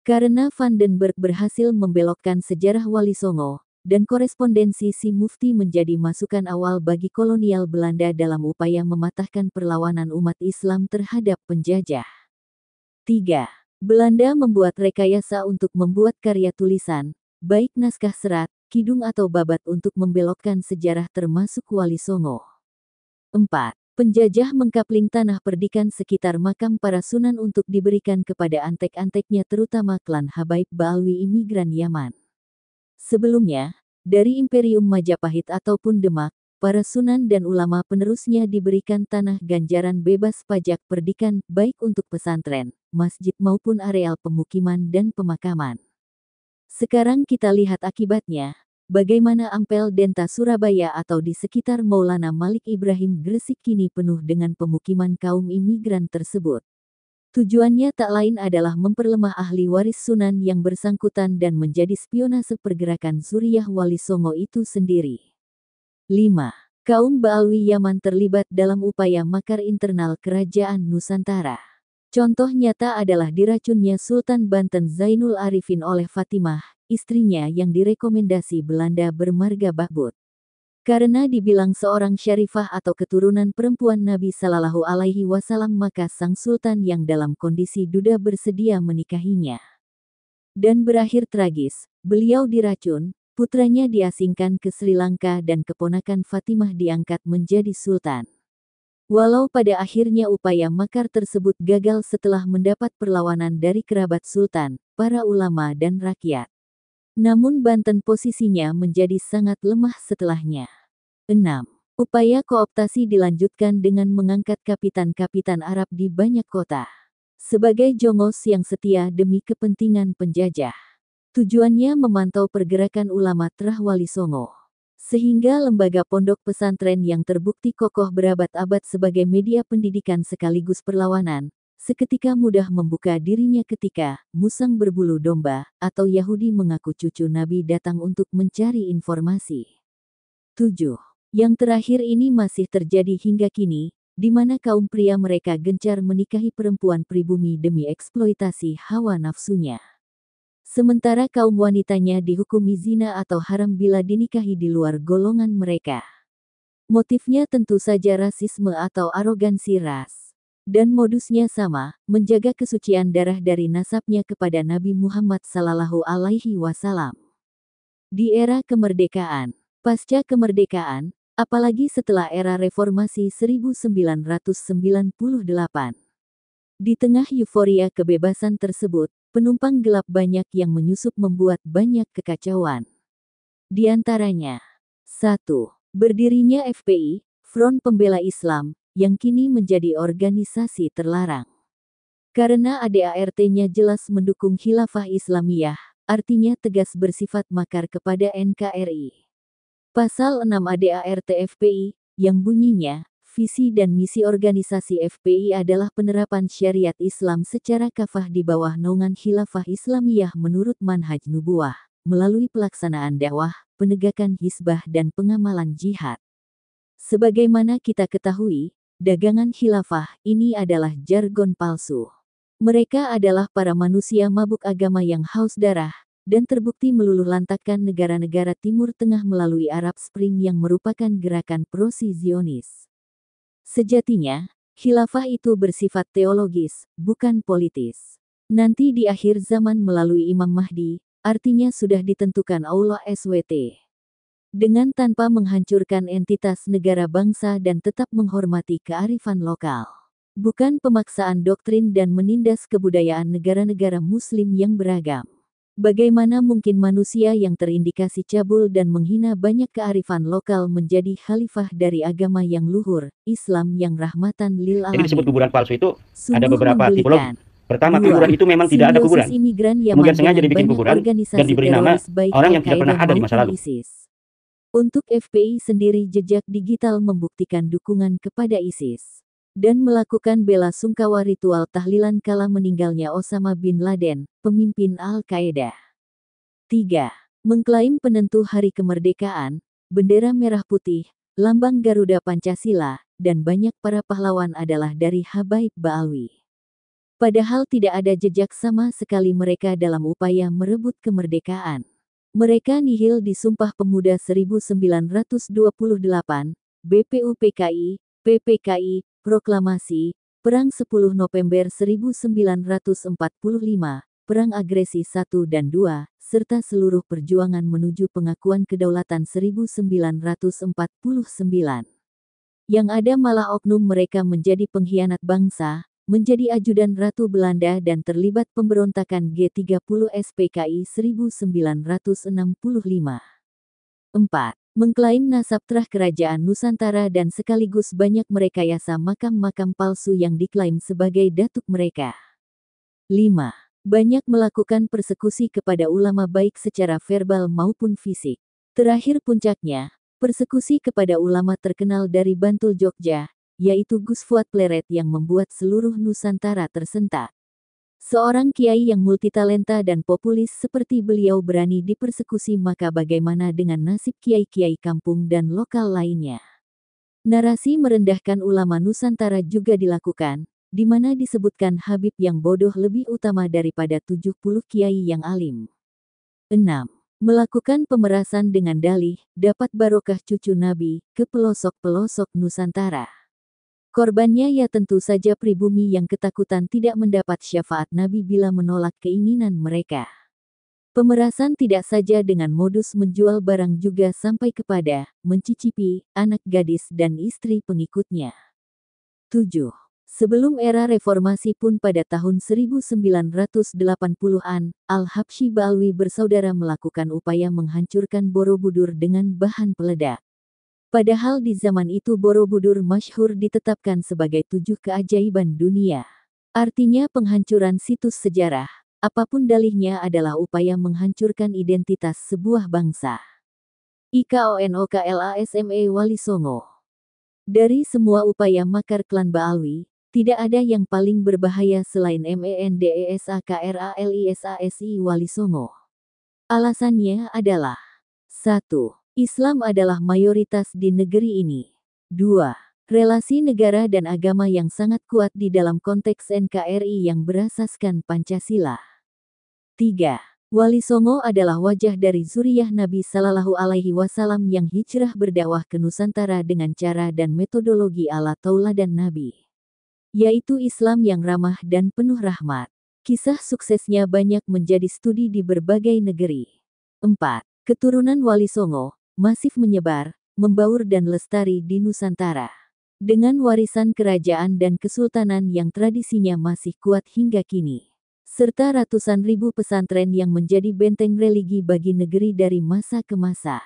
Karena Van den Berg berhasil membelokkan sejarah Wali Songo, dan korespondensi si Mufti menjadi masukan awal bagi kolonial Belanda dalam upaya mematahkan perlawanan umat Islam terhadap penjajah. 3. Belanda membuat rekayasa untuk membuat karya tulisan, baik naskah serat, kidung atau babat untuk membelokkan sejarah termasuk Wali Songo. 4. Penjajah mengkapling tanah perdikan sekitar makam para sunan untuk diberikan kepada antek-anteknya terutama klan Habaib Balwi imigran Yaman. Sebelumnya, dari Imperium Majapahit ataupun Demak, para sunan dan ulama penerusnya diberikan tanah ganjaran bebas pajak perdikan, baik untuk pesantren, masjid maupun areal pemukiman dan pemakaman. Sekarang kita lihat akibatnya, bagaimana Ampel Denta Surabaya atau di sekitar Maulana Malik Ibrahim Gresik kini penuh dengan pemukiman kaum imigran tersebut. Tujuannya tak lain adalah memperlemah ahli waris Sunan yang bersangkutan dan menjadi spionase pergerakan Suriah Wali Songo itu sendiri. 5. Kaum Ba'awi Yaman terlibat dalam upaya makar internal kerajaan Nusantara. Contoh nyata adalah diracunnya Sultan Banten Zainul Arifin oleh Fatimah, istrinya yang direkomendasi Belanda bermarga Bahbut. Karena dibilang seorang syarifah atau keturunan perempuan Nabi Sallallahu Alaihi Wasallam maka sang sultan yang dalam kondisi duda bersedia menikahinya. Dan berakhir tragis, beliau diracun, Putranya diasingkan ke Sri Lanka dan keponakan Fatimah diangkat menjadi sultan. Walau pada akhirnya upaya makar tersebut gagal setelah mendapat perlawanan dari kerabat sultan, para ulama dan rakyat. Namun Banten posisinya menjadi sangat lemah setelahnya. 6. Upaya kooptasi dilanjutkan dengan mengangkat kapitan-kapitan Arab di banyak kota. Sebagai jongos yang setia demi kepentingan penjajah. Tujuannya memantau pergerakan ulama Trahwali Songo. Sehingga lembaga pondok pesantren yang terbukti kokoh berabad-abad sebagai media pendidikan sekaligus perlawanan, seketika mudah membuka dirinya ketika musang berbulu domba atau Yahudi mengaku cucu Nabi datang untuk mencari informasi. 7. Yang terakhir ini masih terjadi hingga kini, di mana kaum pria mereka gencar menikahi perempuan pribumi demi eksploitasi hawa nafsunya sementara kaum wanitanya dihukumi zina atau haram bila dinikahi di luar golongan mereka. Motifnya tentu saja rasisme atau arogansi ras. Dan modusnya sama, menjaga kesucian darah dari nasabnya kepada Nabi Muhammad Sallallahu Alaihi Wasallam. Di era kemerdekaan, pasca kemerdekaan, apalagi setelah era reformasi 1998. Di tengah euforia kebebasan tersebut, Penumpang gelap banyak yang menyusup membuat banyak kekacauan. Di antaranya, satu, Berdirinya FPI, Front Pembela Islam, yang kini menjadi organisasi terlarang. Karena ADART-nya jelas mendukung khilafah Islamiyah, artinya tegas bersifat makar kepada NKRI. Pasal 6 ADART FPI, yang bunyinya, Visi dan misi organisasi FPI adalah penerapan syariat Islam secara kafah di bawah naungan khilafah Islamiyah menurut manhaj nubuah, melalui pelaksanaan dakwah, penegakan hisbah dan pengamalan jihad. Sebagaimana kita ketahui, dagangan khilafah ini adalah jargon palsu. Mereka adalah para manusia mabuk agama yang haus darah, dan terbukti meluluh lantakan negara-negara Timur Tengah melalui Arab Spring yang merupakan gerakan Zionis. Sejatinya, khilafah itu bersifat teologis, bukan politis. Nanti di akhir zaman melalui Imam Mahdi, artinya sudah ditentukan Allah SWT. Dengan tanpa menghancurkan entitas negara bangsa dan tetap menghormati kearifan lokal. Bukan pemaksaan doktrin dan menindas kebudayaan negara-negara muslim yang beragam. Bagaimana mungkin manusia yang terindikasi cabul dan menghina banyak kearifan lokal menjadi khalifah dari agama yang luhur, Islam yang rahmatan lil alamin. Jadi disebut kuburan palsu itu Sungguh ada beberapa tipologi. Pertama, Dua, kuburan itu memang tidak ada kuburan. Kemudian sengaja dibikin kuburan dan diberi nama orang yang tidak pernah ada di masa lalu. ISIS. Untuk FPI sendiri jejak digital membuktikan dukungan kepada ISIS dan melakukan bela sungkawa ritual tahlilan kala meninggalnya Osama bin Laden, pemimpin Al-Qaeda. 3. Mengklaim penentu hari kemerdekaan, bendera merah putih, lambang Garuda Pancasila, dan banyak para pahlawan adalah dari Habaib Ba'awi. Padahal tidak ada jejak sama sekali mereka dalam upaya merebut kemerdekaan. Mereka nihil di Sumpah Pemuda 1928, BPUPKI, PPKI, Proklamasi, Perang 10 November 1945, Perang Agresi 1 dan 2, serta seluruh perjuangan menuju pengakuan kedaulatan 1949. Yang ada malah oknum mereka menjadi pengkhianat bangsa, menjadi ajudan Ratu Belanda dan terlibat pemberontakan G30 SPKI 1965. 4 mengklaim nasab terah kerajaan Nusantara dan sekaligus banyak merekayasa makam-makam palsu yang diklaim sebagai datuk mereka. 5. Banyak melakukan persekusi kepada ulama baik secara verbal maupun fisik. Terakhir puncaknya, persekusi kepada ulama terkenal dari Bantul Jogja, yaitu Gus Fuad Pleret yang membuat seluruh Nusantara tersentak. Seorang kiai yang multitalenta dan populis seperti beliau berani dipersekusi maka bagaimana dengan nasib kiai-kiai kampung dan lokal lainnya? Narasi merendahkan ulama Nusantara juga dilakukan, di mana disebutkan Habib yang bodoh lebih utama daripada 70 kiai yang alim. 6. Melakukan pemerasan dengan dalih, dapat barokah cucu Nabi, ke pelosok-pelosok Nusantara. Korbannya ya tentu saja pribumi yang ketakutan tidak mendapat syafaat Nabi bila menolak keinginan mereka. Pemerasan tidak saja dengan modus menjual barang juga sampai kepada mencicipi anak gadis dan istri pengikutnya. 7. Sebelum era reformasi pun pada tahun 1980-an, Al-Habsyi Balwi bersaudara melakukan upaya menghancurkan Borobudur dengan bahan peledak. Padahal di zaman itu Borobudur masyhur ditetapkan sebagai tujuh keajaiban dunia. Artinya penghancuran situs sejarah, apapun dalihnya adalah upaya menghancurkan identitas sebuah bangsa. IKONOKLASME Wali Songo Dari semua upaya makar klan Baalwi, tidak ada yang paling berbahaya selain MENDESAKRALISASI Wali Songo. Alasannya adalah 1. Islam adalah mayoritas di negeri ini. 2. Relasi negara dan agama yang sangat kuat di dalam konteks NKRI yang berasaskan Pancasila. 3. Wali Songo adalah wajah dari zuriyah Nabi Sallallahu Alaihi Wasallam yang hijrah berdakwah ke Nusantara dengan cara dan metodologi ala dan Nabi yaitu Islam yang ramah dan penuh rahmat. Kisah suksesnya banyak menjadi studi di berbagai negeri. 4. Keturunan Wali Songo, masif menyebar, membaur dan lestari di Nusantara. Dengan warisan kerajaan dan kesultanan yang tradisinya masih kuat hingga kini. Serta ratusan ribu pesantren yang menjadi benteng religi bagi negeri dari masa ke masa.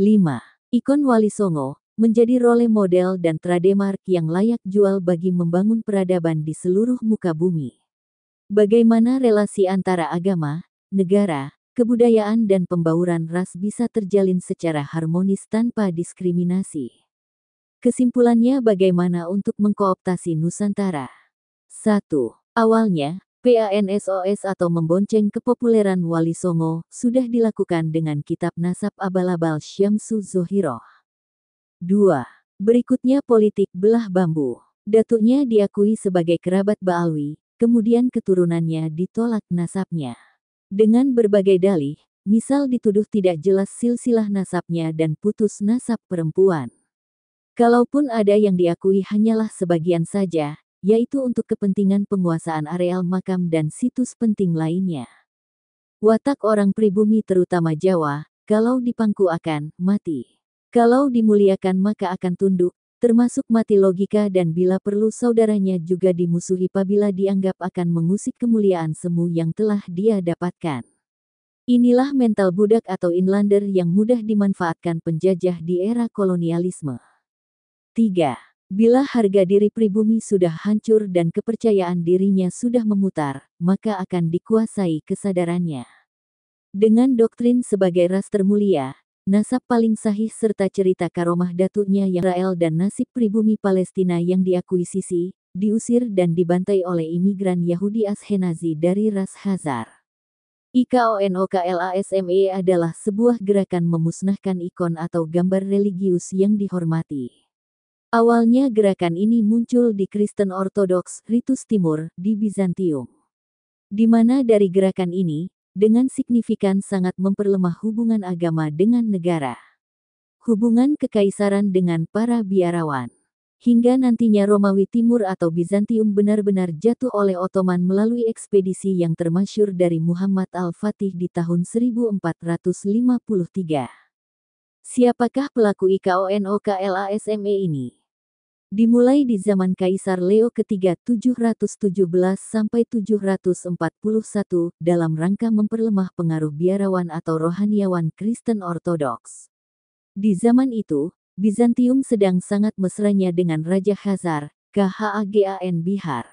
5. Ikon Wali Songo, menjadi role model dan trademark yang layak jual bagi membangun peradaban di seluruh muka bumi. Bagaimana relasi antara agama, negara, kebudayaan dan pembauran ras bisa terjalin secara harmonis tanpa diskriminasi. Kesimpulannya bagaimana untuk mengkooptasi Nusantara? 1. Awalnya, PANSOS atau membonceng kepopuleran Wali Songo sudah dilakukan dengan kitab nasab abal-abal Syamsu Zohiroh. 2. Berikutnya politik belah bambu. Datuknya diakui sebagai kerabat Baalwi, kemudian keturunannya ditolak nasabnya. Dengan berbagai dalih, misal dituduh tidak jelas silsilah nasabnya dan putus nasab perempuan. Kalaupun ada yang diakui hanyalah sebagian saja, yaitu untuk kepentingan penguasaan areal makam dan situs penting lainnya. Watak orang pribumi terutama Jawa, kalau dipangku akan mati. Kalau dimuliakan maka akan tunduk, termasuk mati logika dan bila perlu saudaranya juga dimusuhi apabila dianggap akan mengusik kemuliaan semu yang telah dia dapatkan. Inilah mental budak atau inlander yang mudah dimanfaatkan penjajah di era kolonialisme. 3. Bila harga diri pribumi sudah hancur dan kepercayaan dirinya sudah memutar, maka akan dikuasai kesadarannya. Dengan doktrin sebagai ras termulia, nasab paling sahih serta cerita karomah datuknya yang Israel dan nasib pribumi Palestina yang diakuisisi, diusir dan dibantai oleh imigran Yahudi Ashenazi dari ras Hazar. IKONOKLASME adalah sebuah gerakan memusnahkan ikon atau gambar religius yang dihormati. Awalnya gerakan ini muncul di Kristen Ortodoks Ritus Timur di Bizantium. Di mana dari gerakan ini, dengan signifikan sangat memperlemah hubungan agama dengan negara. Hubungan kekaisaran dengan para biarawan. Hingga nantinya Romawi Timur atau Bizantium benar-benar jatuh oleh Ottoman melalui ekspedisi yang termasyur dari Muhammad Al-Fatih di tahun 1453. Siapakah pelaku IKONOKLASME ini? dimulai di zaman Kaisar Leo ketiga 717 sampai 741 dalam rangka memperlemah pengaruh biarawan atau rohaniawan Kristen Ortodoks. Di zaman itu, Bizantium sedang sangat mesranya dengan Raja Khazar, KHAGAN Bihar.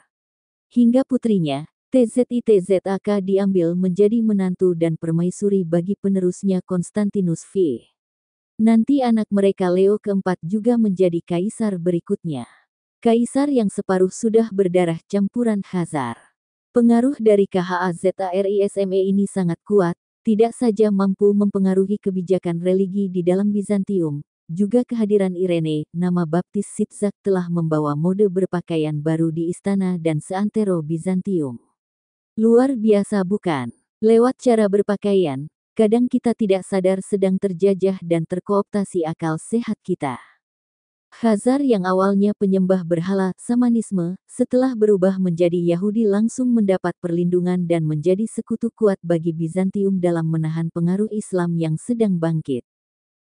Hingga putrinya, TZITZAK diambil menjadi menantu dan permaisuri bagi penerusnya Konstantinus V. Nanti anak mereka Leo keempat juga menjadi kaisar berikutnya. Kaisar yang separuh sudah berdarah campuran Khazar. Pengaruh dari KHAZARISME ini sangat kuat, tidak saja mampu mempengaruhi kebijakan religi di dalam Bizantium, juga kehadiran Irene, nama baptis Sitzak telah membawa mode berpakaian baru di istana dan seantero Bizantium. Luar biasa bukan? Lewat cara berpakaian, Kadang kita tidak sadar sedang terjajah dan terkooptasi akal sehat kita. Khazar yang awalnya penyembah berhala samanisme, setelah berubah menjadi Yahudi langsung mendapat perlindungan dan menjadi sekutu kuat bagi Bizantium dalam menahan pengaruh Islam yang sedang bangkit.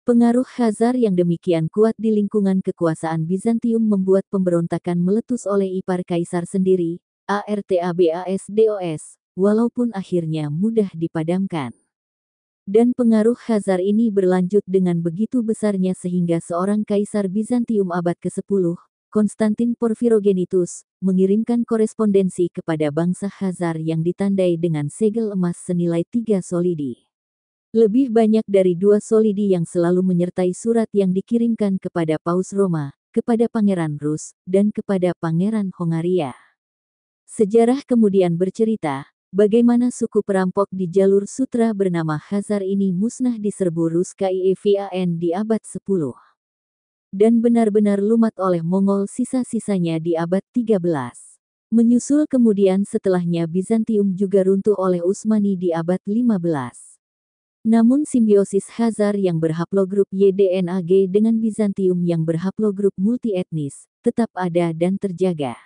Pengaruh Khazar yang demikian kuat di lingkungan kekuasaan Bizantium membuat pemberontakan meletus oleh ipar kaisar sendiri, ARTABASDOS, walaupun akhirnya mudah dipadamkan. Dan pengaruh Khazar ini berlanjut dengan begitu besarnya sehingga seorang kaisar Bizantium abad ke-10, Konstantin Porfirogenitus, mengirimkan korespondensi kepada bangsa Khazar yang ditandai dengan segel emas senilai tiga solidi. Lebih banyak dari dua solidi yang selalu menyertai surat yang dikirimkan kepada Paus Roma, kepada Pangeran Rus, dan kepada Pangeran Hongaria. Sejarah kemudian bercerita, bagaimana suku perampok di jalur sutra bernama Khazar ini musnah diserbu serbu Rus KIEVAN di abad 10. Dan benar-benar lumat oleh Mongol sisa-sisanya di abad 13. Menyusul kemudian setelahnya Bizantium juga runtuh oleh Usmani di abad 15. Namun simbiosis Khazar yang berhaplogrup YDNAG dengan Bizantium yang berhaplogrup multietnis tetap ada dan terjaga.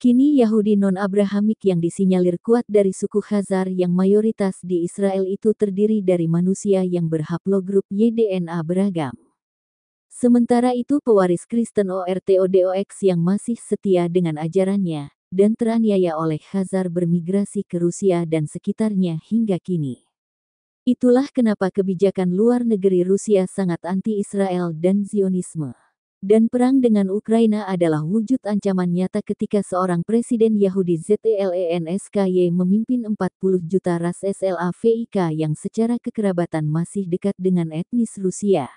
Kini Yahudi non-Abrahamik yang disinyalir kuat dari suku Khazar yang mayoritas di Israel itu terdiri dari manusia yang berhaplogrup YDNA beragam. Sementara itu pewaris Kristen ORTODOX yang masih setia dengan ajarannya, dan teraniaya oleh Khazar bermigrasi ke Rusia dan sekitarnya hingga kini. Itulah kenapa kebijakan luar negeri Rusia sangat anti-Israel dan Zionisme. Dan perang dengan Ukraina adalah wujud ancaman nyata ketika seorang presiden Yahudi ZELENSKY memimpin 40 juta ras SLAVIK yang secara kekerabatan masih dekat dengan etnis Rusia.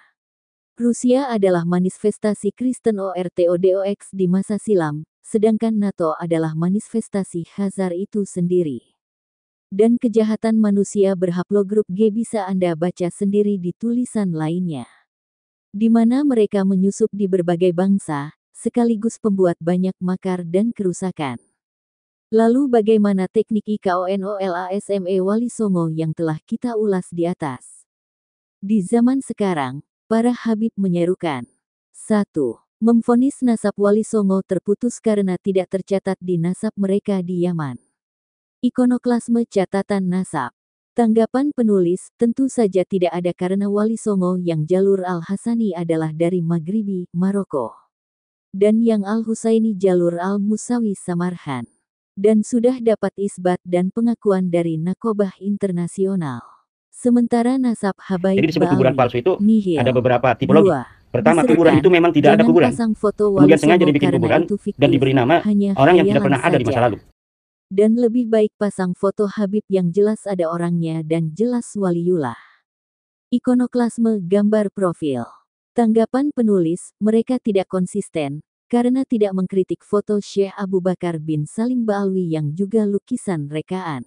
Rusia adalah manifestasi Kristen ORTODOX di masa silam, sedangkan NATO adalah manifestasi Khazar itu sendiri. Dan kejahatan manusia berhaplogrup G bisa Anda baca sendiri di tulisan lainnya di mana mereka menyusup di berbagai bangsa, sekaligus pembuat banyak makar dan kerusakan. Lalu bagaimana teknik IKONOLASME Wali Songo yang telah kita ulas di atas? Di zaman sekarang, para Habib menyerukan. 1. Memfonis nasab Wali Songo terputus karena tidak tercatat di nasab mereka di Yaman. Ikonoklasme catatan nasab Tanggapan penulis, tentu saja tidak ada karena Wali Songo yang jalur Al-Hasani adalah dari Maghribi, Maroko. Dan yang Al-Husaini jalur Al-Musawi Samarhan. Dan sudah dapat isbat dan pengakuan dari nakobah internasional. Sementara nasab Habaib Jadi disebut kuburan palsu itu nihil, ada beberapa tipologi. Dua, Pertama, kuburan itu memang tidak ada kuburan. foto Kemudian sengaja dibikin kuburan dan diberi nama orang yang tidak pernah saja. ada di masa lalu. Dan lebih baik pasang foto Habib yang jelas ada orangnya dan jelas waliullah. Ikonoklasme gambar profil. Tanggapan penulis, mereka tidak konsisten, karena tidak mengkritik foto Syekh Abu Bakar bin Salim Ba'alwi yang juga lukisan rekaan.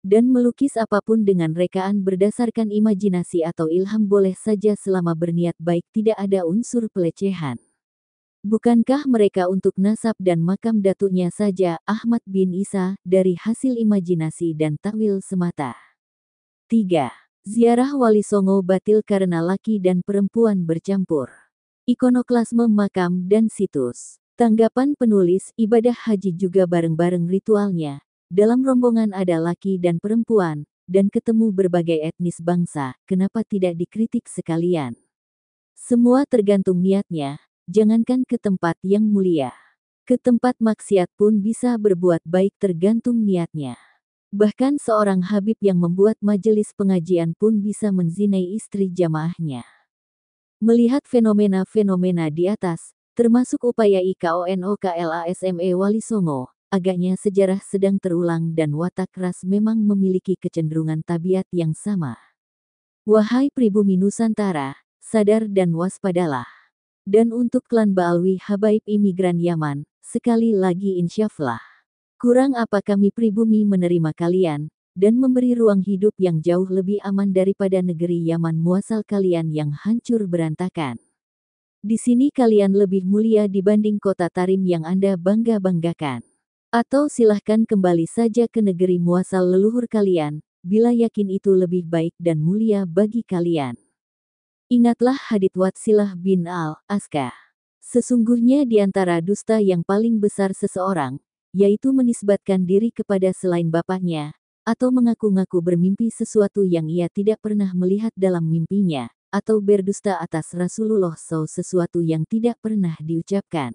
Dan melukis apapun dengan rekaan berdasarkan imajinasi atau ilham boleh saja selama berniat baik tidak ada unsur pelecehan. Bukankah mereka untuk nasab dan makam datuknya saja Ahmad bin Isa dari hasil imajinasi dan takwil semata? 3. Ziarah Wali Songo batil karena laki dan perempuan bercampur. Ikonoklasme makam dan situs. Tanggapan penulis ibadah haji juga bareng-bareng ritualnya. Dalam rombongan ada laki dan perempuan, dan ketemu berbagai etnis bangsa, kenapa tidak dikritik sekalian? Semua tergantung niatnya, Jangankan ke tempat yang mulia. Ke tempat maksiat pun bisa berbuat baik tergantung niatnya. Bahkan seorang Habib yang membuat majelis pengajian pun bisa menzinai istri jamaahnya. Melihat fenomena-fenomena di atas, termasuk upaya IKONOKLASME Wali Songo, agaknya sejarah sedang terulang dan watak ras memang memiliki kecenderungan tabiat yang sama. Wahai pribumi Nusantara, sadar dan waspadalah. Dan untuk klan Baalwi Habaib imigran Yaman, sekali lagi insyaflah. Kurang apa kami pribumi menerima kalian, dan memberi ruang hidup yang jauh lebih aman daripada negeri Yaman muasal kalian yang hancur berantakan. Di sini kalian lebih mulia dibanding kota Tarim yang Anda bangga-banggakan. Atau silahkan kembali saja ke negeri muasal leluhur kalian, bila yakin itu lebih baik dan mulia bagi kalian. Ingatlah hadit Watsilah bin al aska Sesungguhnya di antara dusta yang paling besar seseorang, yaitu menisbatkan diri kepada selain bapaknya, atau mengaku-ngaku bermimpi sesuatu yang ia tidak pernah melihat dalam mimpinya, atau berdusta atas Rasulullah SAW sesuatu yang tidak pernah diucapkan.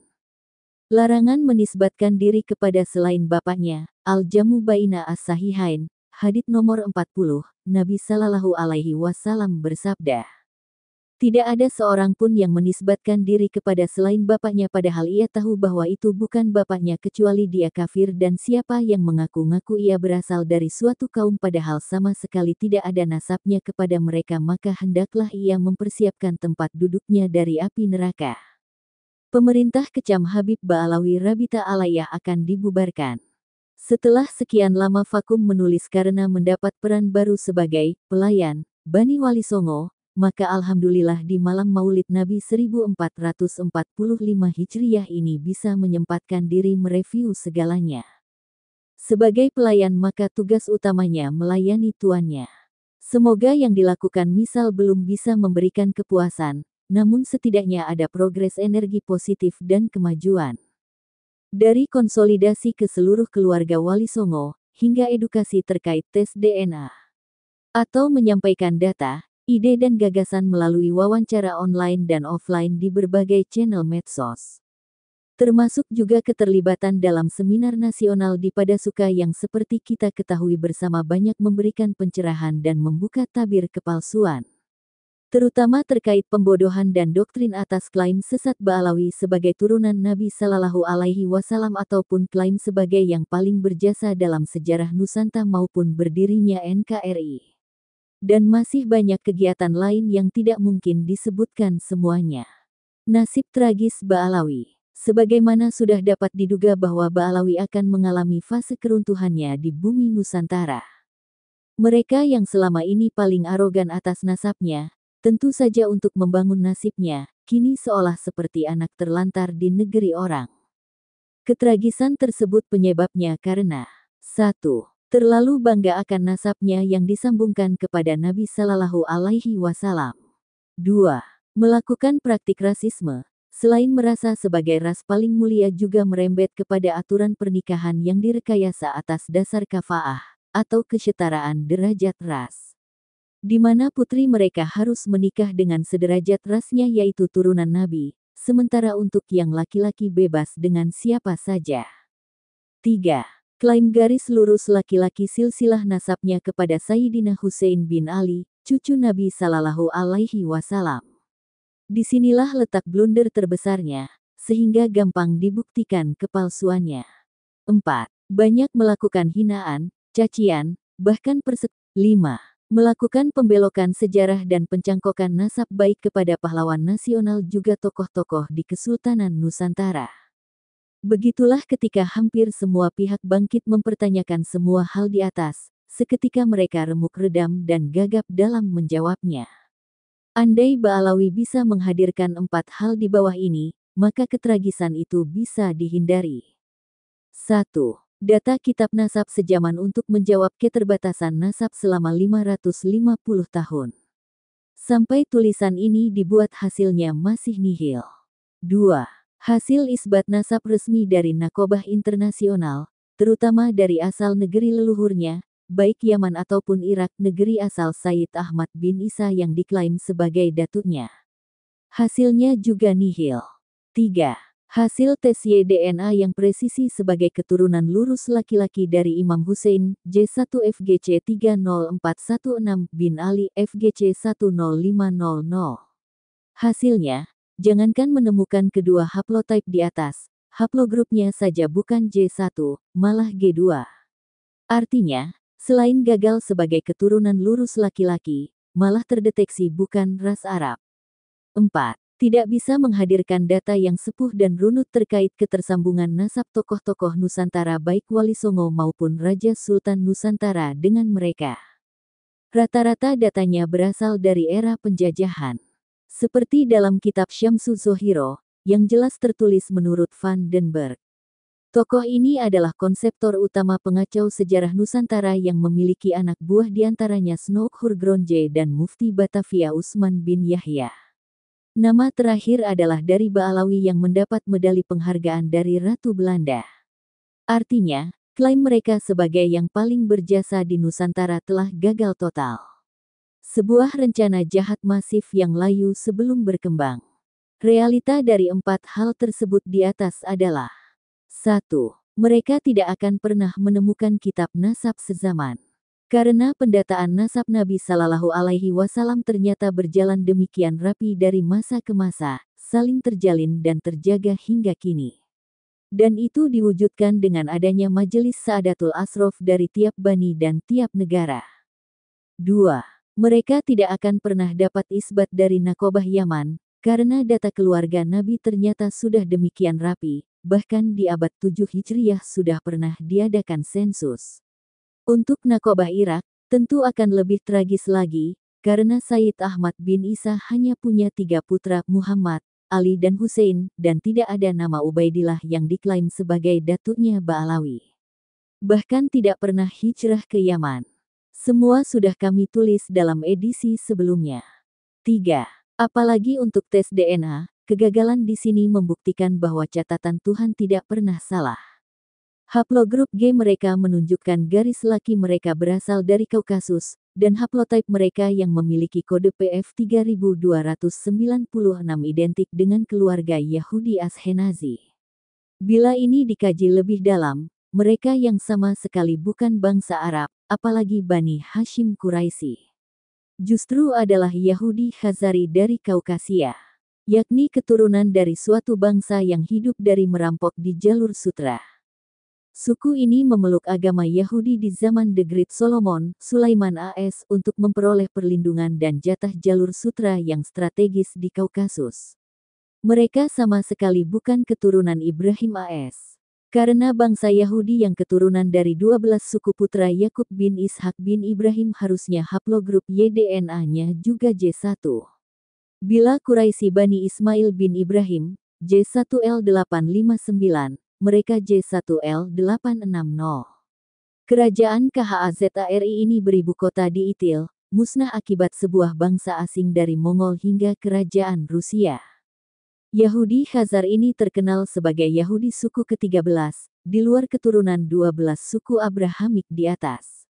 Larangan menisbatkan diri kepada selain bapaknya, Al-Jamu Baina As-Sahihain, hadit nomor 40, Nabi Sallallahu Alaihi Wasallam bersabda. Tidak ada seorang pun yang menisbatkan diri kepada selain bapaknya padahal ia tahu bahwa itu bukan bapaknya kecuali dia kafir dan siapa yang mengaku-ngaku ia berasal dari suatu kaum padahal sama sekali tidak ada nasabnya kepada mereka maka hendaklah ia mempersiapkan tempat duduknya dari api neraka. Pemerintah kecam Habib Ba'alawi Rabita Alayah akan dibubarkan. Setelah sekian lama vakum menulis karena mendapat peran baru sebagai pelayan, Bani Wali Songo, maka alhamdulillah di malam Maulid Nabi 1445 Hijriyah ini bisa menyempatkan diri mereview segalanya. Sebagai pelayan maka tugas utamanya melayani tuannya. Semoga yang dilakukan misal belum bisa memberikan kepuasan, namun setidaknya ada progres energi positif dan kemajuan. Dari konsolidasi ke seluruh keluarga Wali Songo, hingga edukasi terkait tes DNA. Atau menyampaikan data, ide dan gagasan melalui wawancara online dan offline di berbagai channel medsos. Termasuk juga keterlibatan dalam seminar nasional di Padasuka yang seperti kita ketahui bersama banyak memberikan pencerahan dan membuka tabir kepalsuan. Terutama terkait pembodohan dan doktrin atas klaim sesat Ba'alawi sebagai turunan Nabi Sallallahu Alaihi Wasallam ataupun klaim sebagai yang paling berjasa dalam sejarah Nusantara maupun berdirinya NKRI. Dan masih banyak kegiatan lain yang tidak mungkin disebutkan semuanya. Nasib tragis Baalawi Sebagaimana sudah dapat diduga bahwa Baalawi akan mengalami fase keruntuhannya di bumi Nusantara. Mereka yang selama ini paling arogan atas nasabnya, tentu saja untuk membangun nasibnya, kini seolah seperti anak terlantar di negeri orang. Ketragisan tersebut penyebabnya karena satu terlalu bangga akan nasabnya yang disambungkan kepada Nabi Shallallahu Alaihi Wasallam. 2. Melakukan praktik rasisme, selain merasa sebagai ras paling mulia juga merembet kepada aturan pernikahan yang direkayasa atas dasar kafaah, atau kesetaraan derajat ras. Di mana putri mereka harus menikah dengan sederajat rasnya yaitu turunan Nabi, sementara untuk yang laki-laki bebas dengan siapa saja. 3 Klaim garis lurus laki-laki silsilah nasabnya kepada Sayyidina Hussein bin Ali, cucu Nabi Sallallahu Alaihi Wasallam. Disinilah letak blunder terbesarnya, sehingga gampang dibuktikan kepalsuannya. 4. Banyak melakukan hinaan, cacian, bahkan persek. 5. Melakukan pembelokan sejarah dan pencangkokan nasab baik kepada pahlawan nasional juga tokoh-tokoh di Kesultanan Nusantara. Begitulah ketika hampir semua pihak bangkit mempertanyakan semua hal di atas, seketika mereka remuk redam dan gagap dalam menjawabnya. Andai Baalawi bisa menghadirkan empat hal di bawah ini, maka ketragisan itu bisa dihindari. 1. Data kitab nasab sejaman untuk menjawab keterbatasan nasab selama 550 tahun. Sampai tulisan ini dibuat hasilnya masih nihil. 2 Hasil isbat nasab resmi dari nakobah internasional, terutama dari asal negeri leluhurnya, baik Yaman ataupun Irak negeri asal Said Ahmad bin Isa yang diklaim sebagai datuknya. Hasilnya juga nihil. 3. Hasil tes YDNA yang presisi sebagai keturunan lurus laki-laki dari Imam Hussein, J1FGC 30416 bin Ali, FGC 10500. Hasilnya, Jangankan menemukan kedua haplotype di atas, haplogrupnya saja bukan J1, malah G2. Artinya, selain gagal sebagai keturunan lurus laki-laki, malah terdeteksi bukan ras Arab. 4. Tidak bisa menghadirkan data yang sepuh dan runut terkait ketersambungan nasab tokoh-tokoh Nusantara baik Wali Songo maupun Raja Sultan Nusantara dengan mereka. Rata-rata datanya berasal dari era penjajahan. Seperti dalam kitab Syamsu Zohiro, yang jelas tertulis menurut Van den Berg. Tokoh ini adalah konseptor utama pengacau sejarah Nusantara yang memiliki anak buah diantaranya Snook Hurgronje dan Mufti Batavia Usman bin Yahya. Nama terakhir adalah dari Baalawi yang mendapat medali penghargaan dari Ratu Belanda. Artinya, klaim mereka sebagai yang paling berjasa di Nusantara telah gagal total. Sebuah rencana jahat masif yang layu sebelum berkembang. Realita dari empat hal tersebut di atas adalah satu, Mereka tidak akan pernah menemukan kitab nasab sezaman. Karena pendataan nasab Nabi Shallallahu Alaihi Wasallam ternyata berjalan demikian rapi dari masa ke masa, saling terjalin dan terjaga hingga kini. Dan itu diwujudkan dengan adanya majelis Sa'adatul Asrof dari tiap bani dan tiap negara. 2. Mereka tidak akan pernah dapat isbat dari nakobah Yaman, karena data keluarga Nabi ternyata sudah demikian rapi, bahkan di abad 7 Hijriyah sudah pernah diadakan sensus. Untuk nakobah Irak, tentu akan lebih tragis lagi, karena Said Ahmad bin Isa hanya punya tiga putra Muhammad, Ali dan Hussein, dan tidak ada nama Ubaidillah yang diklaim sebagai datuknya Ba'alawi. Bahkan tidak pernah hijrah ke Yaman. Semua sudah kami tulis dalam edisi sebelumnya. 3. Apalagi untuk tes DNA, kegagalan di sini membuktikan bahwa catatan Tuhan tidak pernah salah. Haplogroup G mereka menunjukkan garis laki mereka berasal dari Kaukasus, dan haplotype mereka yang memiliki kode PF 3296 identik dengan keluarga Yahudi Ashenazi. Bila ini dikaji lebih dalam, mereka yang sama sekali bukan bangsa Arab, apalagi Bani Hashim Quraisy. Justru adalah Yahudi Khazari dari Kaukasia, yakni keturunan dari suatu bangsa yang hidup dari merampok di jalur sutra. Suku ini memeluk agama Yahudi di zaman The Great Solomon, Sulaiman AS untuk memperoleh perlindungan dan jatah jalur sutra yang strategis di Kaukasus. Mereka sama sekali bukan keturunan Ibrahim AS. Karena bangsa Yahudi yang keturunan dari 12 suku putra Yakub bin Ishak bin Ibrahim harusnya haplogrup YDNA-nya juga J1. Bila Quraisy Bani Ismail bin Ibrahim, J1L859, mereka J1L860. Kerajaan KHAZARI ini beribu kota di Itil, musnah akibat sebuah bangsa asing dari Mongol hingga kerajaan Rusia. Yahudi Khazar ini terkenal sebagai Yahudi suku ke-13, di luar keturunan 12 suku Abrahamik di atas.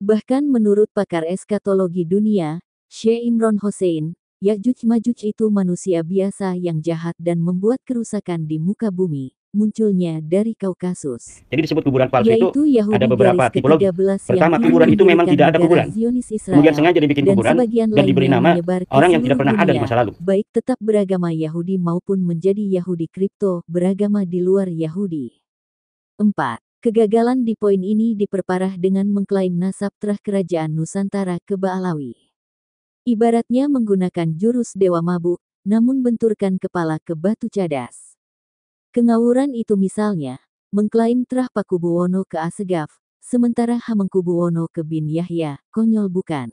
Bahkan menurut pakar eskatologi dunia, Syekh Imron Hossein, Yajuj Majuj itu manusia biasa yang jahat dan membuat kerusakan di muka bumi munculnya dari Kaukasus. Jadi disebut kuburan palsu Yaitu itu Yahudi ada beberapa tipologi. Pertama, kuburan itu memang tidak ada kuburan. Israel, Kemudian sengaja dibikin dan kuburan dan diberi nama orang yang tidak pernah dunia, ada di masa lalu. Baik tetap beragama Yahudi maupun menjadi Yahudi kripto, beragama di luar Yahudi. 4. Kegagalan di poin ini diperparah dengan mengklaim nasab terah kerajaan Nusantara ke Baalawi. Ibaratnya menggunakan jurus dewa mabuk, namun benturkan kepala ke batu cadas. Kengawuran itu misalnya, mengklaim Trah Pakubuwono ke Asegaf, sementara Hamengkubuwono ke Bin Yahya, konyol bukan.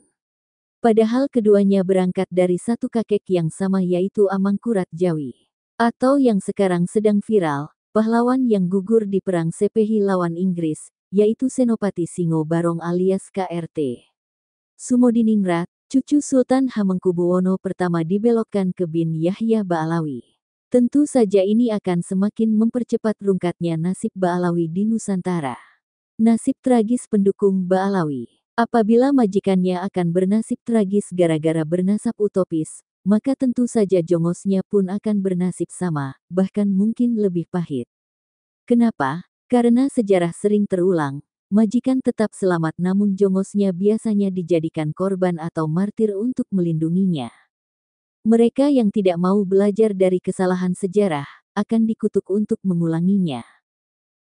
Padahal keduanya berangkat dari satu kakek yang sama yaitu Amangkurat Jawi. Atau yang sekarang sedang viral, pahlawan yang gugur di perang Sepehi lawan Inggris, yaitu Senopati Singo Barong alias KRT. Sumodiningrat, cucu Sultan Hamengkubuwono pertama dibelokkan ke Bin Yahya Baalawi. Tentu saja ini akan semakin mempercepat rungkatnya nasib Ba'alawi di Nusantara. Nasib tragis pendukung Ba'alawi. Apabila majikannya akan bernasib tragis gara-gara bernasab utopis, maka tentu saja jongosnya pun akan bernasib sama, bahkan mungkin lebih pahit. Kenapa? Karena sejarah sering terulang, majikan tetap selamat namun jongosnya biasanya dijadikan korban atau martir untuk melindunginya. Mereka yang tidak mau belajar dari kesalahan sejarah akan dikutuk untuk mengulanginya.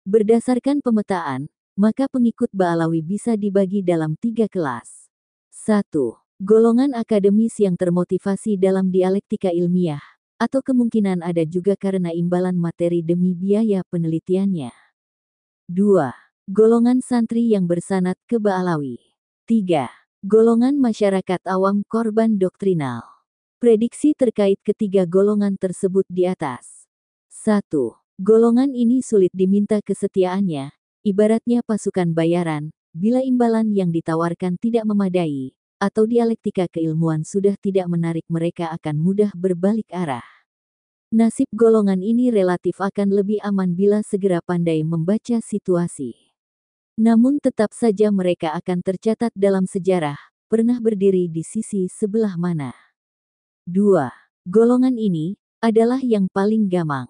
Berdasarkan pemetaan, maka pengikut Baalawi bisa dibagi dalam tiga kelas. 1. Golongan akademis yang termotivasi dalam dialektika ilmiah, atau kemungkinan ada juga karena imbalan materi demi biaya penelitiannya. 2. Golongan santri yang bersanat ke Baalawi. 3. Golongan masyarakat awam korban doktrinal. Prediksi terkait ketiga golongan tersebut di atas. 1. Golongan ini sulit diminta kesetiaannya, ibaratnya pasukan bayaran, bila imbalan yang ditawarkan tidak memadai, atau dialektika keilmuan sudah tidak menarik mereka akan mudah berbalik arah. Nasib golongan ini relatif akan lebih aman bila segera pandai membaca situasi. Namun tetap saja mereka akan tercatat dalam sejarah, pernah berdiri di sisi sebelah mana. 2. Golongan ini adalah yang paling gamang.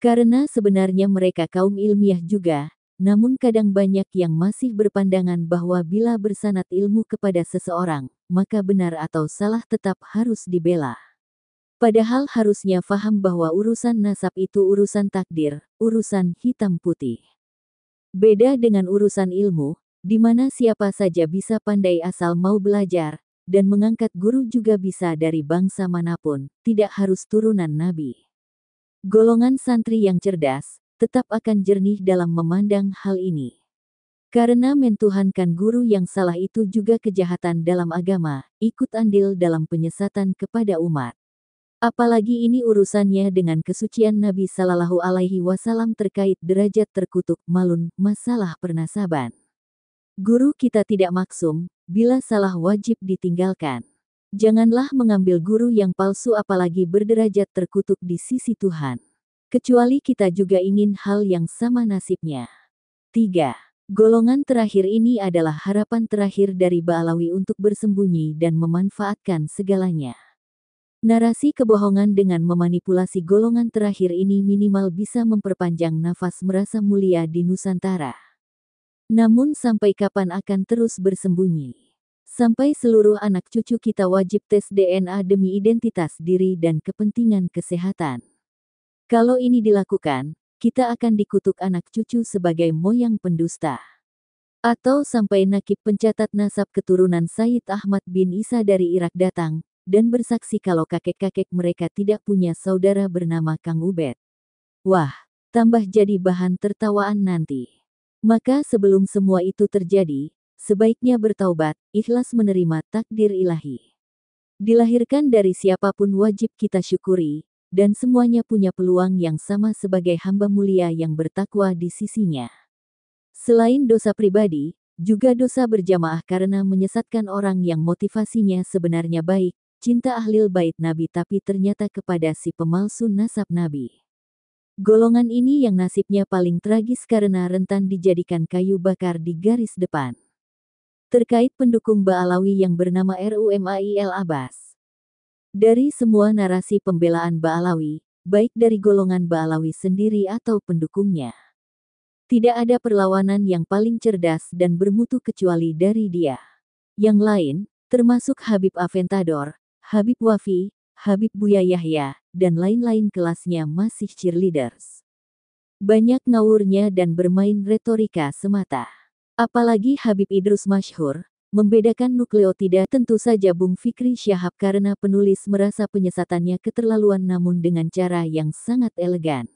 Karena sebenarnya mereka kaum ilmiah juga, namun kadang banyak yang masih berpandangan bahwa bila bersanat ilmu kepada seseorang, maka benar atau salah tetap harus dibela. Padahal harusnya faham bahwa urusan nasab itu urusan takdir, urusan hitam putih. Beda dengan urusan ilmu, di mana siapa saja bisa pandai asal mau belajar, dan mengangkat guru juga bisa dari bangsa manapun, tidak harus turunan nabi. Golongan santri yang cerdas tetap akan jernih dalam memandang hal ini. Karena mentuhankan guru yang salah itu juga kejahatan dalam agama, ikut andil dalam penyesatan kepada umat. Apalagi ini urusannya dengan kesucian Nabi Sallallahu Alaihi Wasallam terkait derajat terkutuk malun, masalah pernasaban. Guru kita tidak maksum, bila salah wajib ditinggalkan. Janganlah mengambil guru yang palsu apalagi berderajat terkutuk di sisi Tuhan. Kecuali kita juga ingin hal yang sama nasibnya. 3. Golongan terakhir ini adalah harapan terakhir dari Baalawi untuk bersembunyi dan memanfaatkan segalanya. Narasi kebohongan dengan memanipulasi golongan terakhir ini minimal bisa memperpanjang nafas merasa mulia di Nusantara. Namun sampai kapan akan terus bersembunyi? Sampai seluruh anak cucu kita wajib tes DNA demi identitas diri dan kepentingan kesehatan. Kalau ini dilakukan, kita akan dikutuk anak cucu sebagai moyang pendusta. Atau sampai nakib pencatat nasab keturunan Said Ahmad bin Isa dari Irak datang, dan bersaksi kalau kakek-kakek mereka tidak punya saudara bernama Kang Ubed. Wah, tambah jadi bahan tertawaan nanti. Maka sebelum semua itu terjadi, sebaiknya bertaubat, ikhlas menerima takdir ilahi. Dilahirkan dari siapapun wajib kita syukuri, dan semuanya punya peluang yang sama sebagai hamba mulia yang bertakwa di sisinya. Selain dosa pribadi, juga dosa berjamaah karena menyesatkan orang yang motivasinya sebenarnya baik, cinta ahlil bait Nabi tapi ternyata kepada si pemalsu nasab Nabi. Golongan ini yang nasibnya paling tragis karena rentan dijadikan kayu bakar di garis depan. Terkait pendukung Baalawi yang bernama Rumail Abbas. Dari semua narasi pembelaan Baalawi, baik dari golongan Baalawi sendiri atau pendukungnya. Tidak ada perlawanan yang paling cerdas dan bermutu kecuali dari dia. Yang lain, termasuk Habib Aventador, Habib Wafi, Habib Buya Yahya, dan lain-lain kelasnya masih cheerleaders. Banyak ngawurnya dan bermain retorika semata. Apalagi Habib Idrus Mashhur, membedakan nukleotida tentu saja Bung Fikri Syahab karena penulis merasa penyesatannya keterlaluan namun dengan cara yang sangat elegan.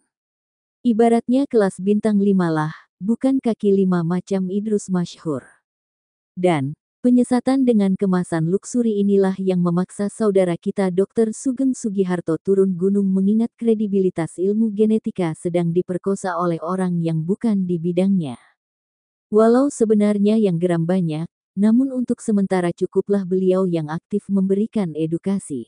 Ibaratnya kelas bintang lima lah, bukan kaki lima macam Idrus Mashhur. Dan, Penyesatan dengan kemasan luksuri inilah yang memaksa saudara kita Dr. Sugeng Sugiharto turun gunung mengingat kredibilitas ilmu genetika sedang diperkosa oleh orang yang bukan di bidangnya. Walau sebenarnya yang geram banyak, namun untuk sementara cukuplah beliau yang aktif memberikan edukasi.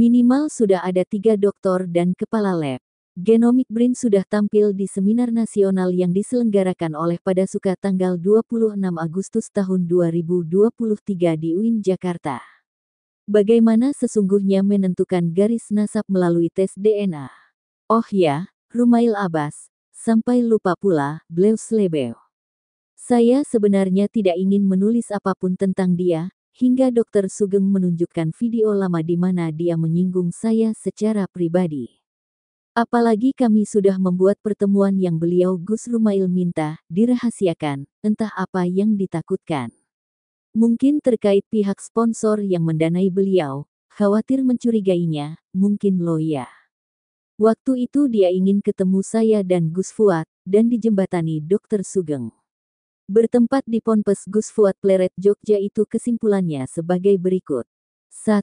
Minimal sudah ada tiga doktor dan kepala lab. Genomic Brain sudah tampil di seminar nasional yang diselenggarakan oleh pada suka tanggal 26 Agustus tahun 2023 di UIN Jakarta. Bagaimana sesungguhnya menentukan garis nasab melalui tes DNA? Oh ya, Rumail Abbas, sampai lupa pula, Bleus Lebeo. Saya sebenarnya tidak ingin menulis apapun tentang dia, hingga Dr. Sugeng menunjukkan video lama di mana dia menyinggung saya secara pribadi. Apalagi kami sudah membuat pertemuan yang beliau Gus Rumail minta, dirahasiakan, entah apa yang ditakutkan. Mungkin terkait pihak sponsor yang mendanai beliau, khawatir mencurigainya, mungkin loya. Waktu itu dia ingin ketemu saya dan Gus Fuad, dan dijembatani Dr. Sugeng. Bertempat di Ponpes Gus Fuad Pleret Jogja itu kesimpulannya sebagai berikut. 1.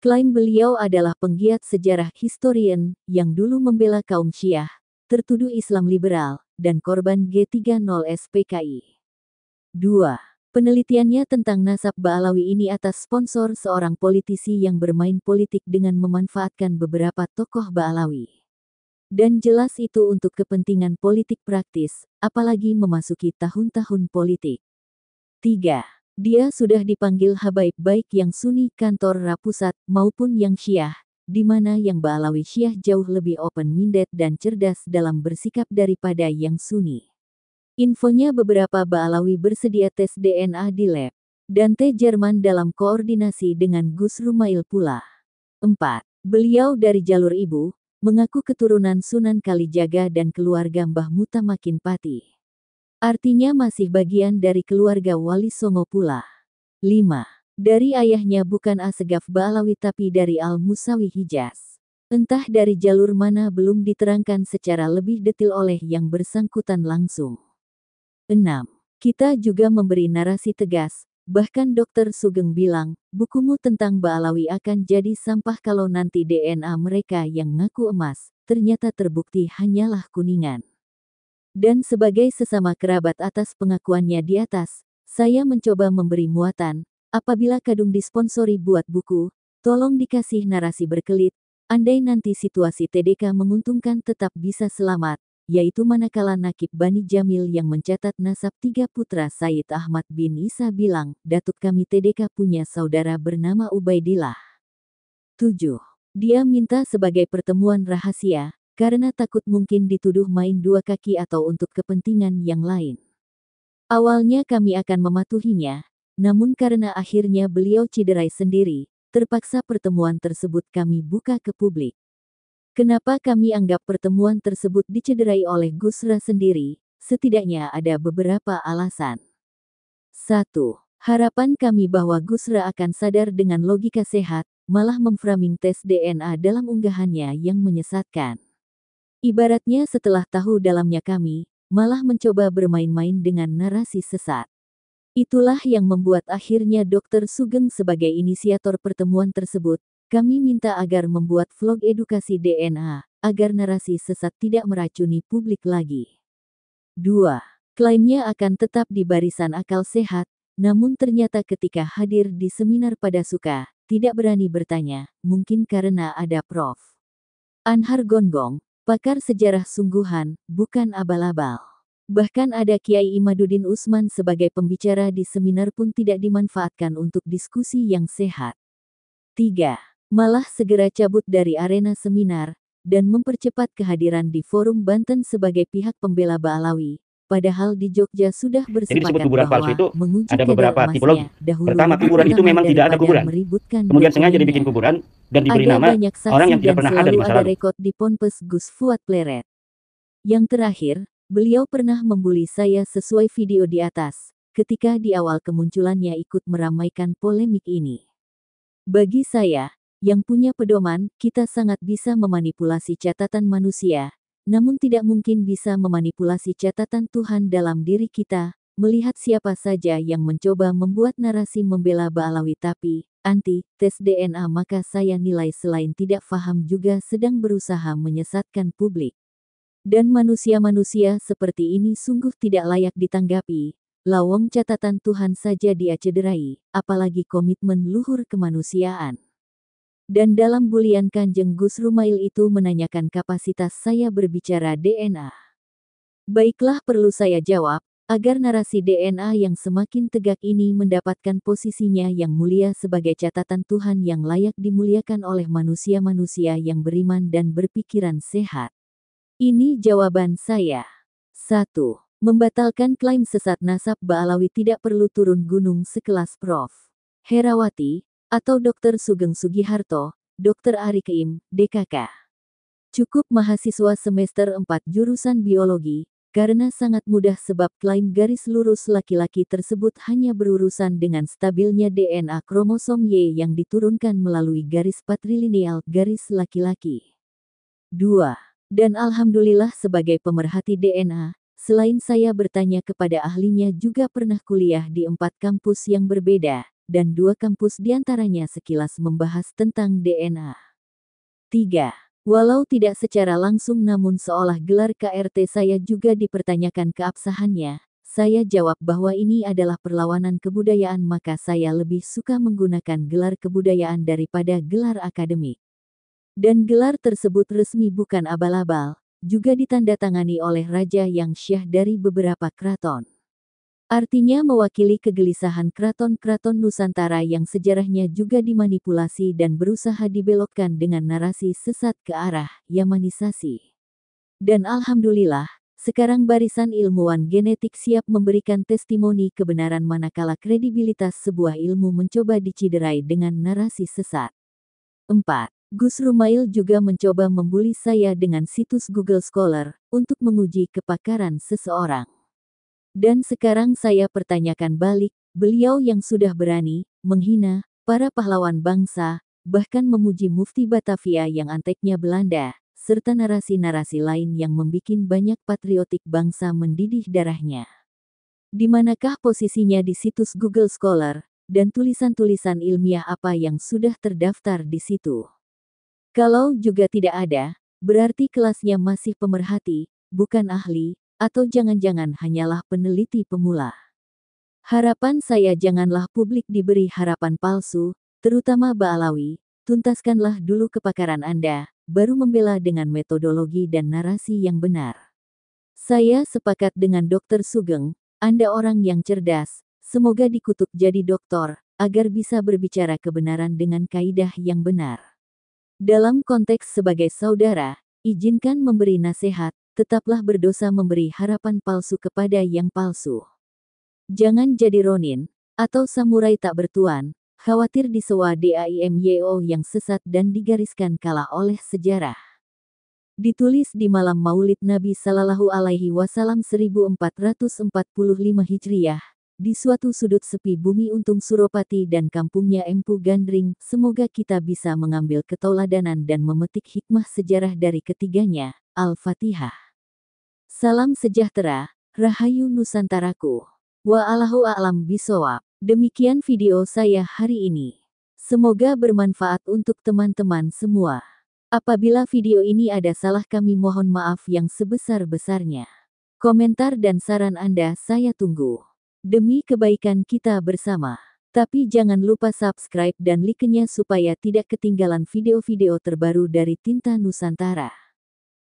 Klaim beliau adalah penggiat sejarah historian yang dulu membela kaum Syiah, tertuduh Islam liberal, dan korban G30 SPKI. 2. Penelitiannya tentang nasab Ba'alawi ini atas sponsor seorang politisi yang bermain politik dengan memanfaatkan beberapa tokoh Ba'alawi dan jelas itu untuk kepentingan politik praktis, apalagi memasuki tahun-tahun politik. 3. Dia sudah dipanggil habaib baik yang Sunni kantor Rapusat maupun yang Syiah, di mana yang Ba'alawi Syiah jauh lebih open-minded dan cerdas dalam bersikap daripada yang Sunni. Infonya beberapa Ba'alawi bersedia tes DNA di lab, dan T Jerman dalam koordinasi dengan Gus Rumail pula. 4. Beliau dari jalur ibu, mengaku keturunan Sunan Kalijaga dan keluarga Mbah Mutamakin Pati. Artinya masih bagian dari keluarga Wali Songo pula. 5 dari ayahnya bukan Asegaf Balawi tapi dari Al-Musawi Hijaz. Entah dari jalur mana belum diterangkan secara lebih detil oleh yang bersangkutan langsung. 6. Kita juga memberi narasi tegas, bahkan Dr. Sugeng bilang, bukumu tentang Baalawi akan jadi sampah kalau nanti DNA mereka yang ngaku emas, ternyata terbukti hanyalah kuningan. Dan sebagai sesama kerabat atas pengakuannya di atas, saya mencoba memberi muatan, apabila Kadung disponsori buat buku, tolong dikasih narasi berkelit, andai nanti situasi TDK menguntungkan tetap bisa selamat, yaitu manakala Nakib Bani Jamil yang mencatat nasab tiga putra Said Ahmad bin Isa bilang, Datuk kami TDK punya saudara bernama Ubaidillah. 7. Dia minta sebagai pertemuan rahasia, karena takut mungkin dituduh main dua kaki atau untuk kepentingan yang lain. Awalnya kami akan mematuhinya, namun karena akhirnya beliau cederai sendiri, terpaksa pertemuan tersebut kami buka ke publik. Kenapa kami anggap pertemuan tersebut dicederai oleh Gusra sendiri? Setidaknya ada beberapa alasan. 1. Harapan kami bahwa Gusra akan sadar dengan logika sehat, malah memframing tes DNA dalam unggahannya yang menyesatkan. Ibaratnya setelah tahu dalamnya kami, malah mencoba bermain-main dengan narasi sesat. Itulah yang membuat akhirnya Dr. Sugeng sebagai inisiator pertemuan tersebut, kami minta agar membuat vlog edukasi DNA, agar narasi sesat tidak meracuni publik lagi. 2. Klaimnya akan tetap di barisan akal sehat, namun ternyata ketika hadir di seminar pada suka, tidak berani bertanya, mungkin karena ada Prof. Anhar Gonggong, Pakar sejarah sungguhan, bukan abal-abal. Bahkan ada Kiai Imaduddin Usman sebagai pembicara di seminar pun tidak dimanfaatkan untuk diskusi yang sehat. 3. Malah segera cabut dari arena seminar, dan mempercepat kehadiran di Forum Banten sebagai pihak pembela Ba'alawi, Padahal di Jogja sudah bersepakat Jadi kuburan palsu itu ada beberapa tipologi. Dahulu Pertama, kuburan itu memang tidak ada kuburan. Kemudian sengaja dibikin kuburan dan diberi ada nama orang yang tidak pernah ada di masa Ada rekod di Ponpes Gus Fuad Pleret. Yang terakhir, beliau pernah membuli saya sesuai video di atas ketika di awal kemunculannya ikut meramaikan polemik ini. Bagi saya, yang punya pedoman, kita sangat bisa memanipulasi catatan manusia, namun tidak mungkin bisa memanipulasi catatan Tuhan dalam diri kita, melihat siapa saja yang mencoba membuat narasi membela Baalawi tapi, anti, tes DNA maka saya nilai selain tidak faham juga sedang berusaha menyesatkan publik. Dan manusia-manusia seperti ini sungguh tidak layak ditanggapi, lawong catatan Tuhan saja dia cederai, apalagi komitmen luhur kemanusiaan dan dalam bulian Kanjeng Gus Rumail itu menanyakan kapasitas saya berbicara DNA. Baiklah perlu saya jawab, agar narasi DNA yang semakin tegak ini mendapatkan posisinya yang mulia sebagai catatan Tuhan yang layak dimuliakan oleh manusia-manusia yang beriman dan berpikiran sehat. Ini jawaban saya. 1. Membatalkan klaim sesat nasab Ba'alawi tidak perlu turun gunung sekelas Prof. Herawati, atau Dr. Sugeng Sugiharto, Dr. Ari Keim, DKK. Cukup mahasiswa semester 4 jurusan biologi, karena sangat mudah sebab klaim garis lurus laki-laki tersebut hanya berurusan dengan stabilnya DNA kromosom Y yang diturunkan melalui garis patrilineal garis laki-laki. 2. Dan alhamdulillah sebagai pemerhati DNA, selain saya bertanya kepada ahlinya juga pernah kuliah di empat kampus yang berbeda, dan dua kampus diantaranya sekilas membahas tentang DNA. 3. Walau tidak secara langsung namun seolah gelar KRT saya juga dipertanyakan keabsahannya, saya jawab bahwa ini adalah perlawanan kebudayaan maka saya lebih suka menggunakan gelar kebudayaan daripada gelar akademik. Dan gelar tersebut resmi bukan abal-abal, juga ditandatangani oleh raja yang syah dari beberapa keraton. Artinya mewakili kegelisahan keraton-keraton Nusantara yang sejarahnya juga dimanipulasi dan berusaha dibelokkan dengan narasi sesat ke arah Yamanisasi. Dan alhamdulillah, sekarang barisan ilmuwan genetik siap memberikan testimoni kebenaran manakala kredibilitas sebuah ilmu mencoba diciderai dengan narasi sesat. 4. Gus Rumail juga mencoba membuli saya dengan situs Google Scholar untuk menguji kepakaran seseorang. Dan sekarang saya pertanyakan balik, beliau yang sudah berani, menghina, para pahlawan bangsa, bahkan memuji mufti Batavia yang anteknya Belanda, serta narasi-narasi lain yang membuat banyak patriotik bangsa mendidih darahnya. Di manakah posisinya di situs Google Scholar, dan tulisan-tulisan ilmiah apa yang sudah terdaftar di situ? Kalau juga tidak ada, berarti kelasnya masih pemerhati, bukan ahli, atau jangan-jangan hanyalah peneliti pemula. Harapan saya janganlah publik diberi harapan palsu, terutama Baalawi, tuntaskanlah dulu kepakaran Anda, baru membela dengan metodologi dan narasi yang benar. Saya sepakat dengan Dr. Sugeng, Anda orang yang cerdas, semoga dikutuk jadi doktor, agar bisa berbicara kebenaran dengan kaidah yang benar. Dalam konteks sebagai saudara, izinkan memberi nasihat, tetaplah berdosa memberi harapan palsu kepada yang palsu. Jangan jadi Ronin, atau samurai tak bertuan, khawatir di disewa DAIMYO yang sesat dan digariskan kalah oleh sejarah. Ditulis di malam maulid Nabi Sallallahu Alaihi Wasallam 1445 Hijriah, di suatu sudut sepi bumi untung Suropati dan kampungnya Empu Gandring, semoga kita bisa mengambil ketoladanan dan memetik hikmah sejarah dari ketiganya. Al-Fatihah Salam sejahtera, Rahayu Nusantaraku. Wa'alahu a'lam bisawab. Demikian video saya hari ini. Semoga bermanfaat untuk teman-teman semua. Apabila video ini ada salah kami mohon maaf yang sebesar-besarnya. Komentar dan saran Anda saya tunggu. Demi kebaikan kita bersama. Tapi jangan lupa subscribe dan like-nya supaya tidak ketinggalan video-video terbaru dari Tinta Nusantara.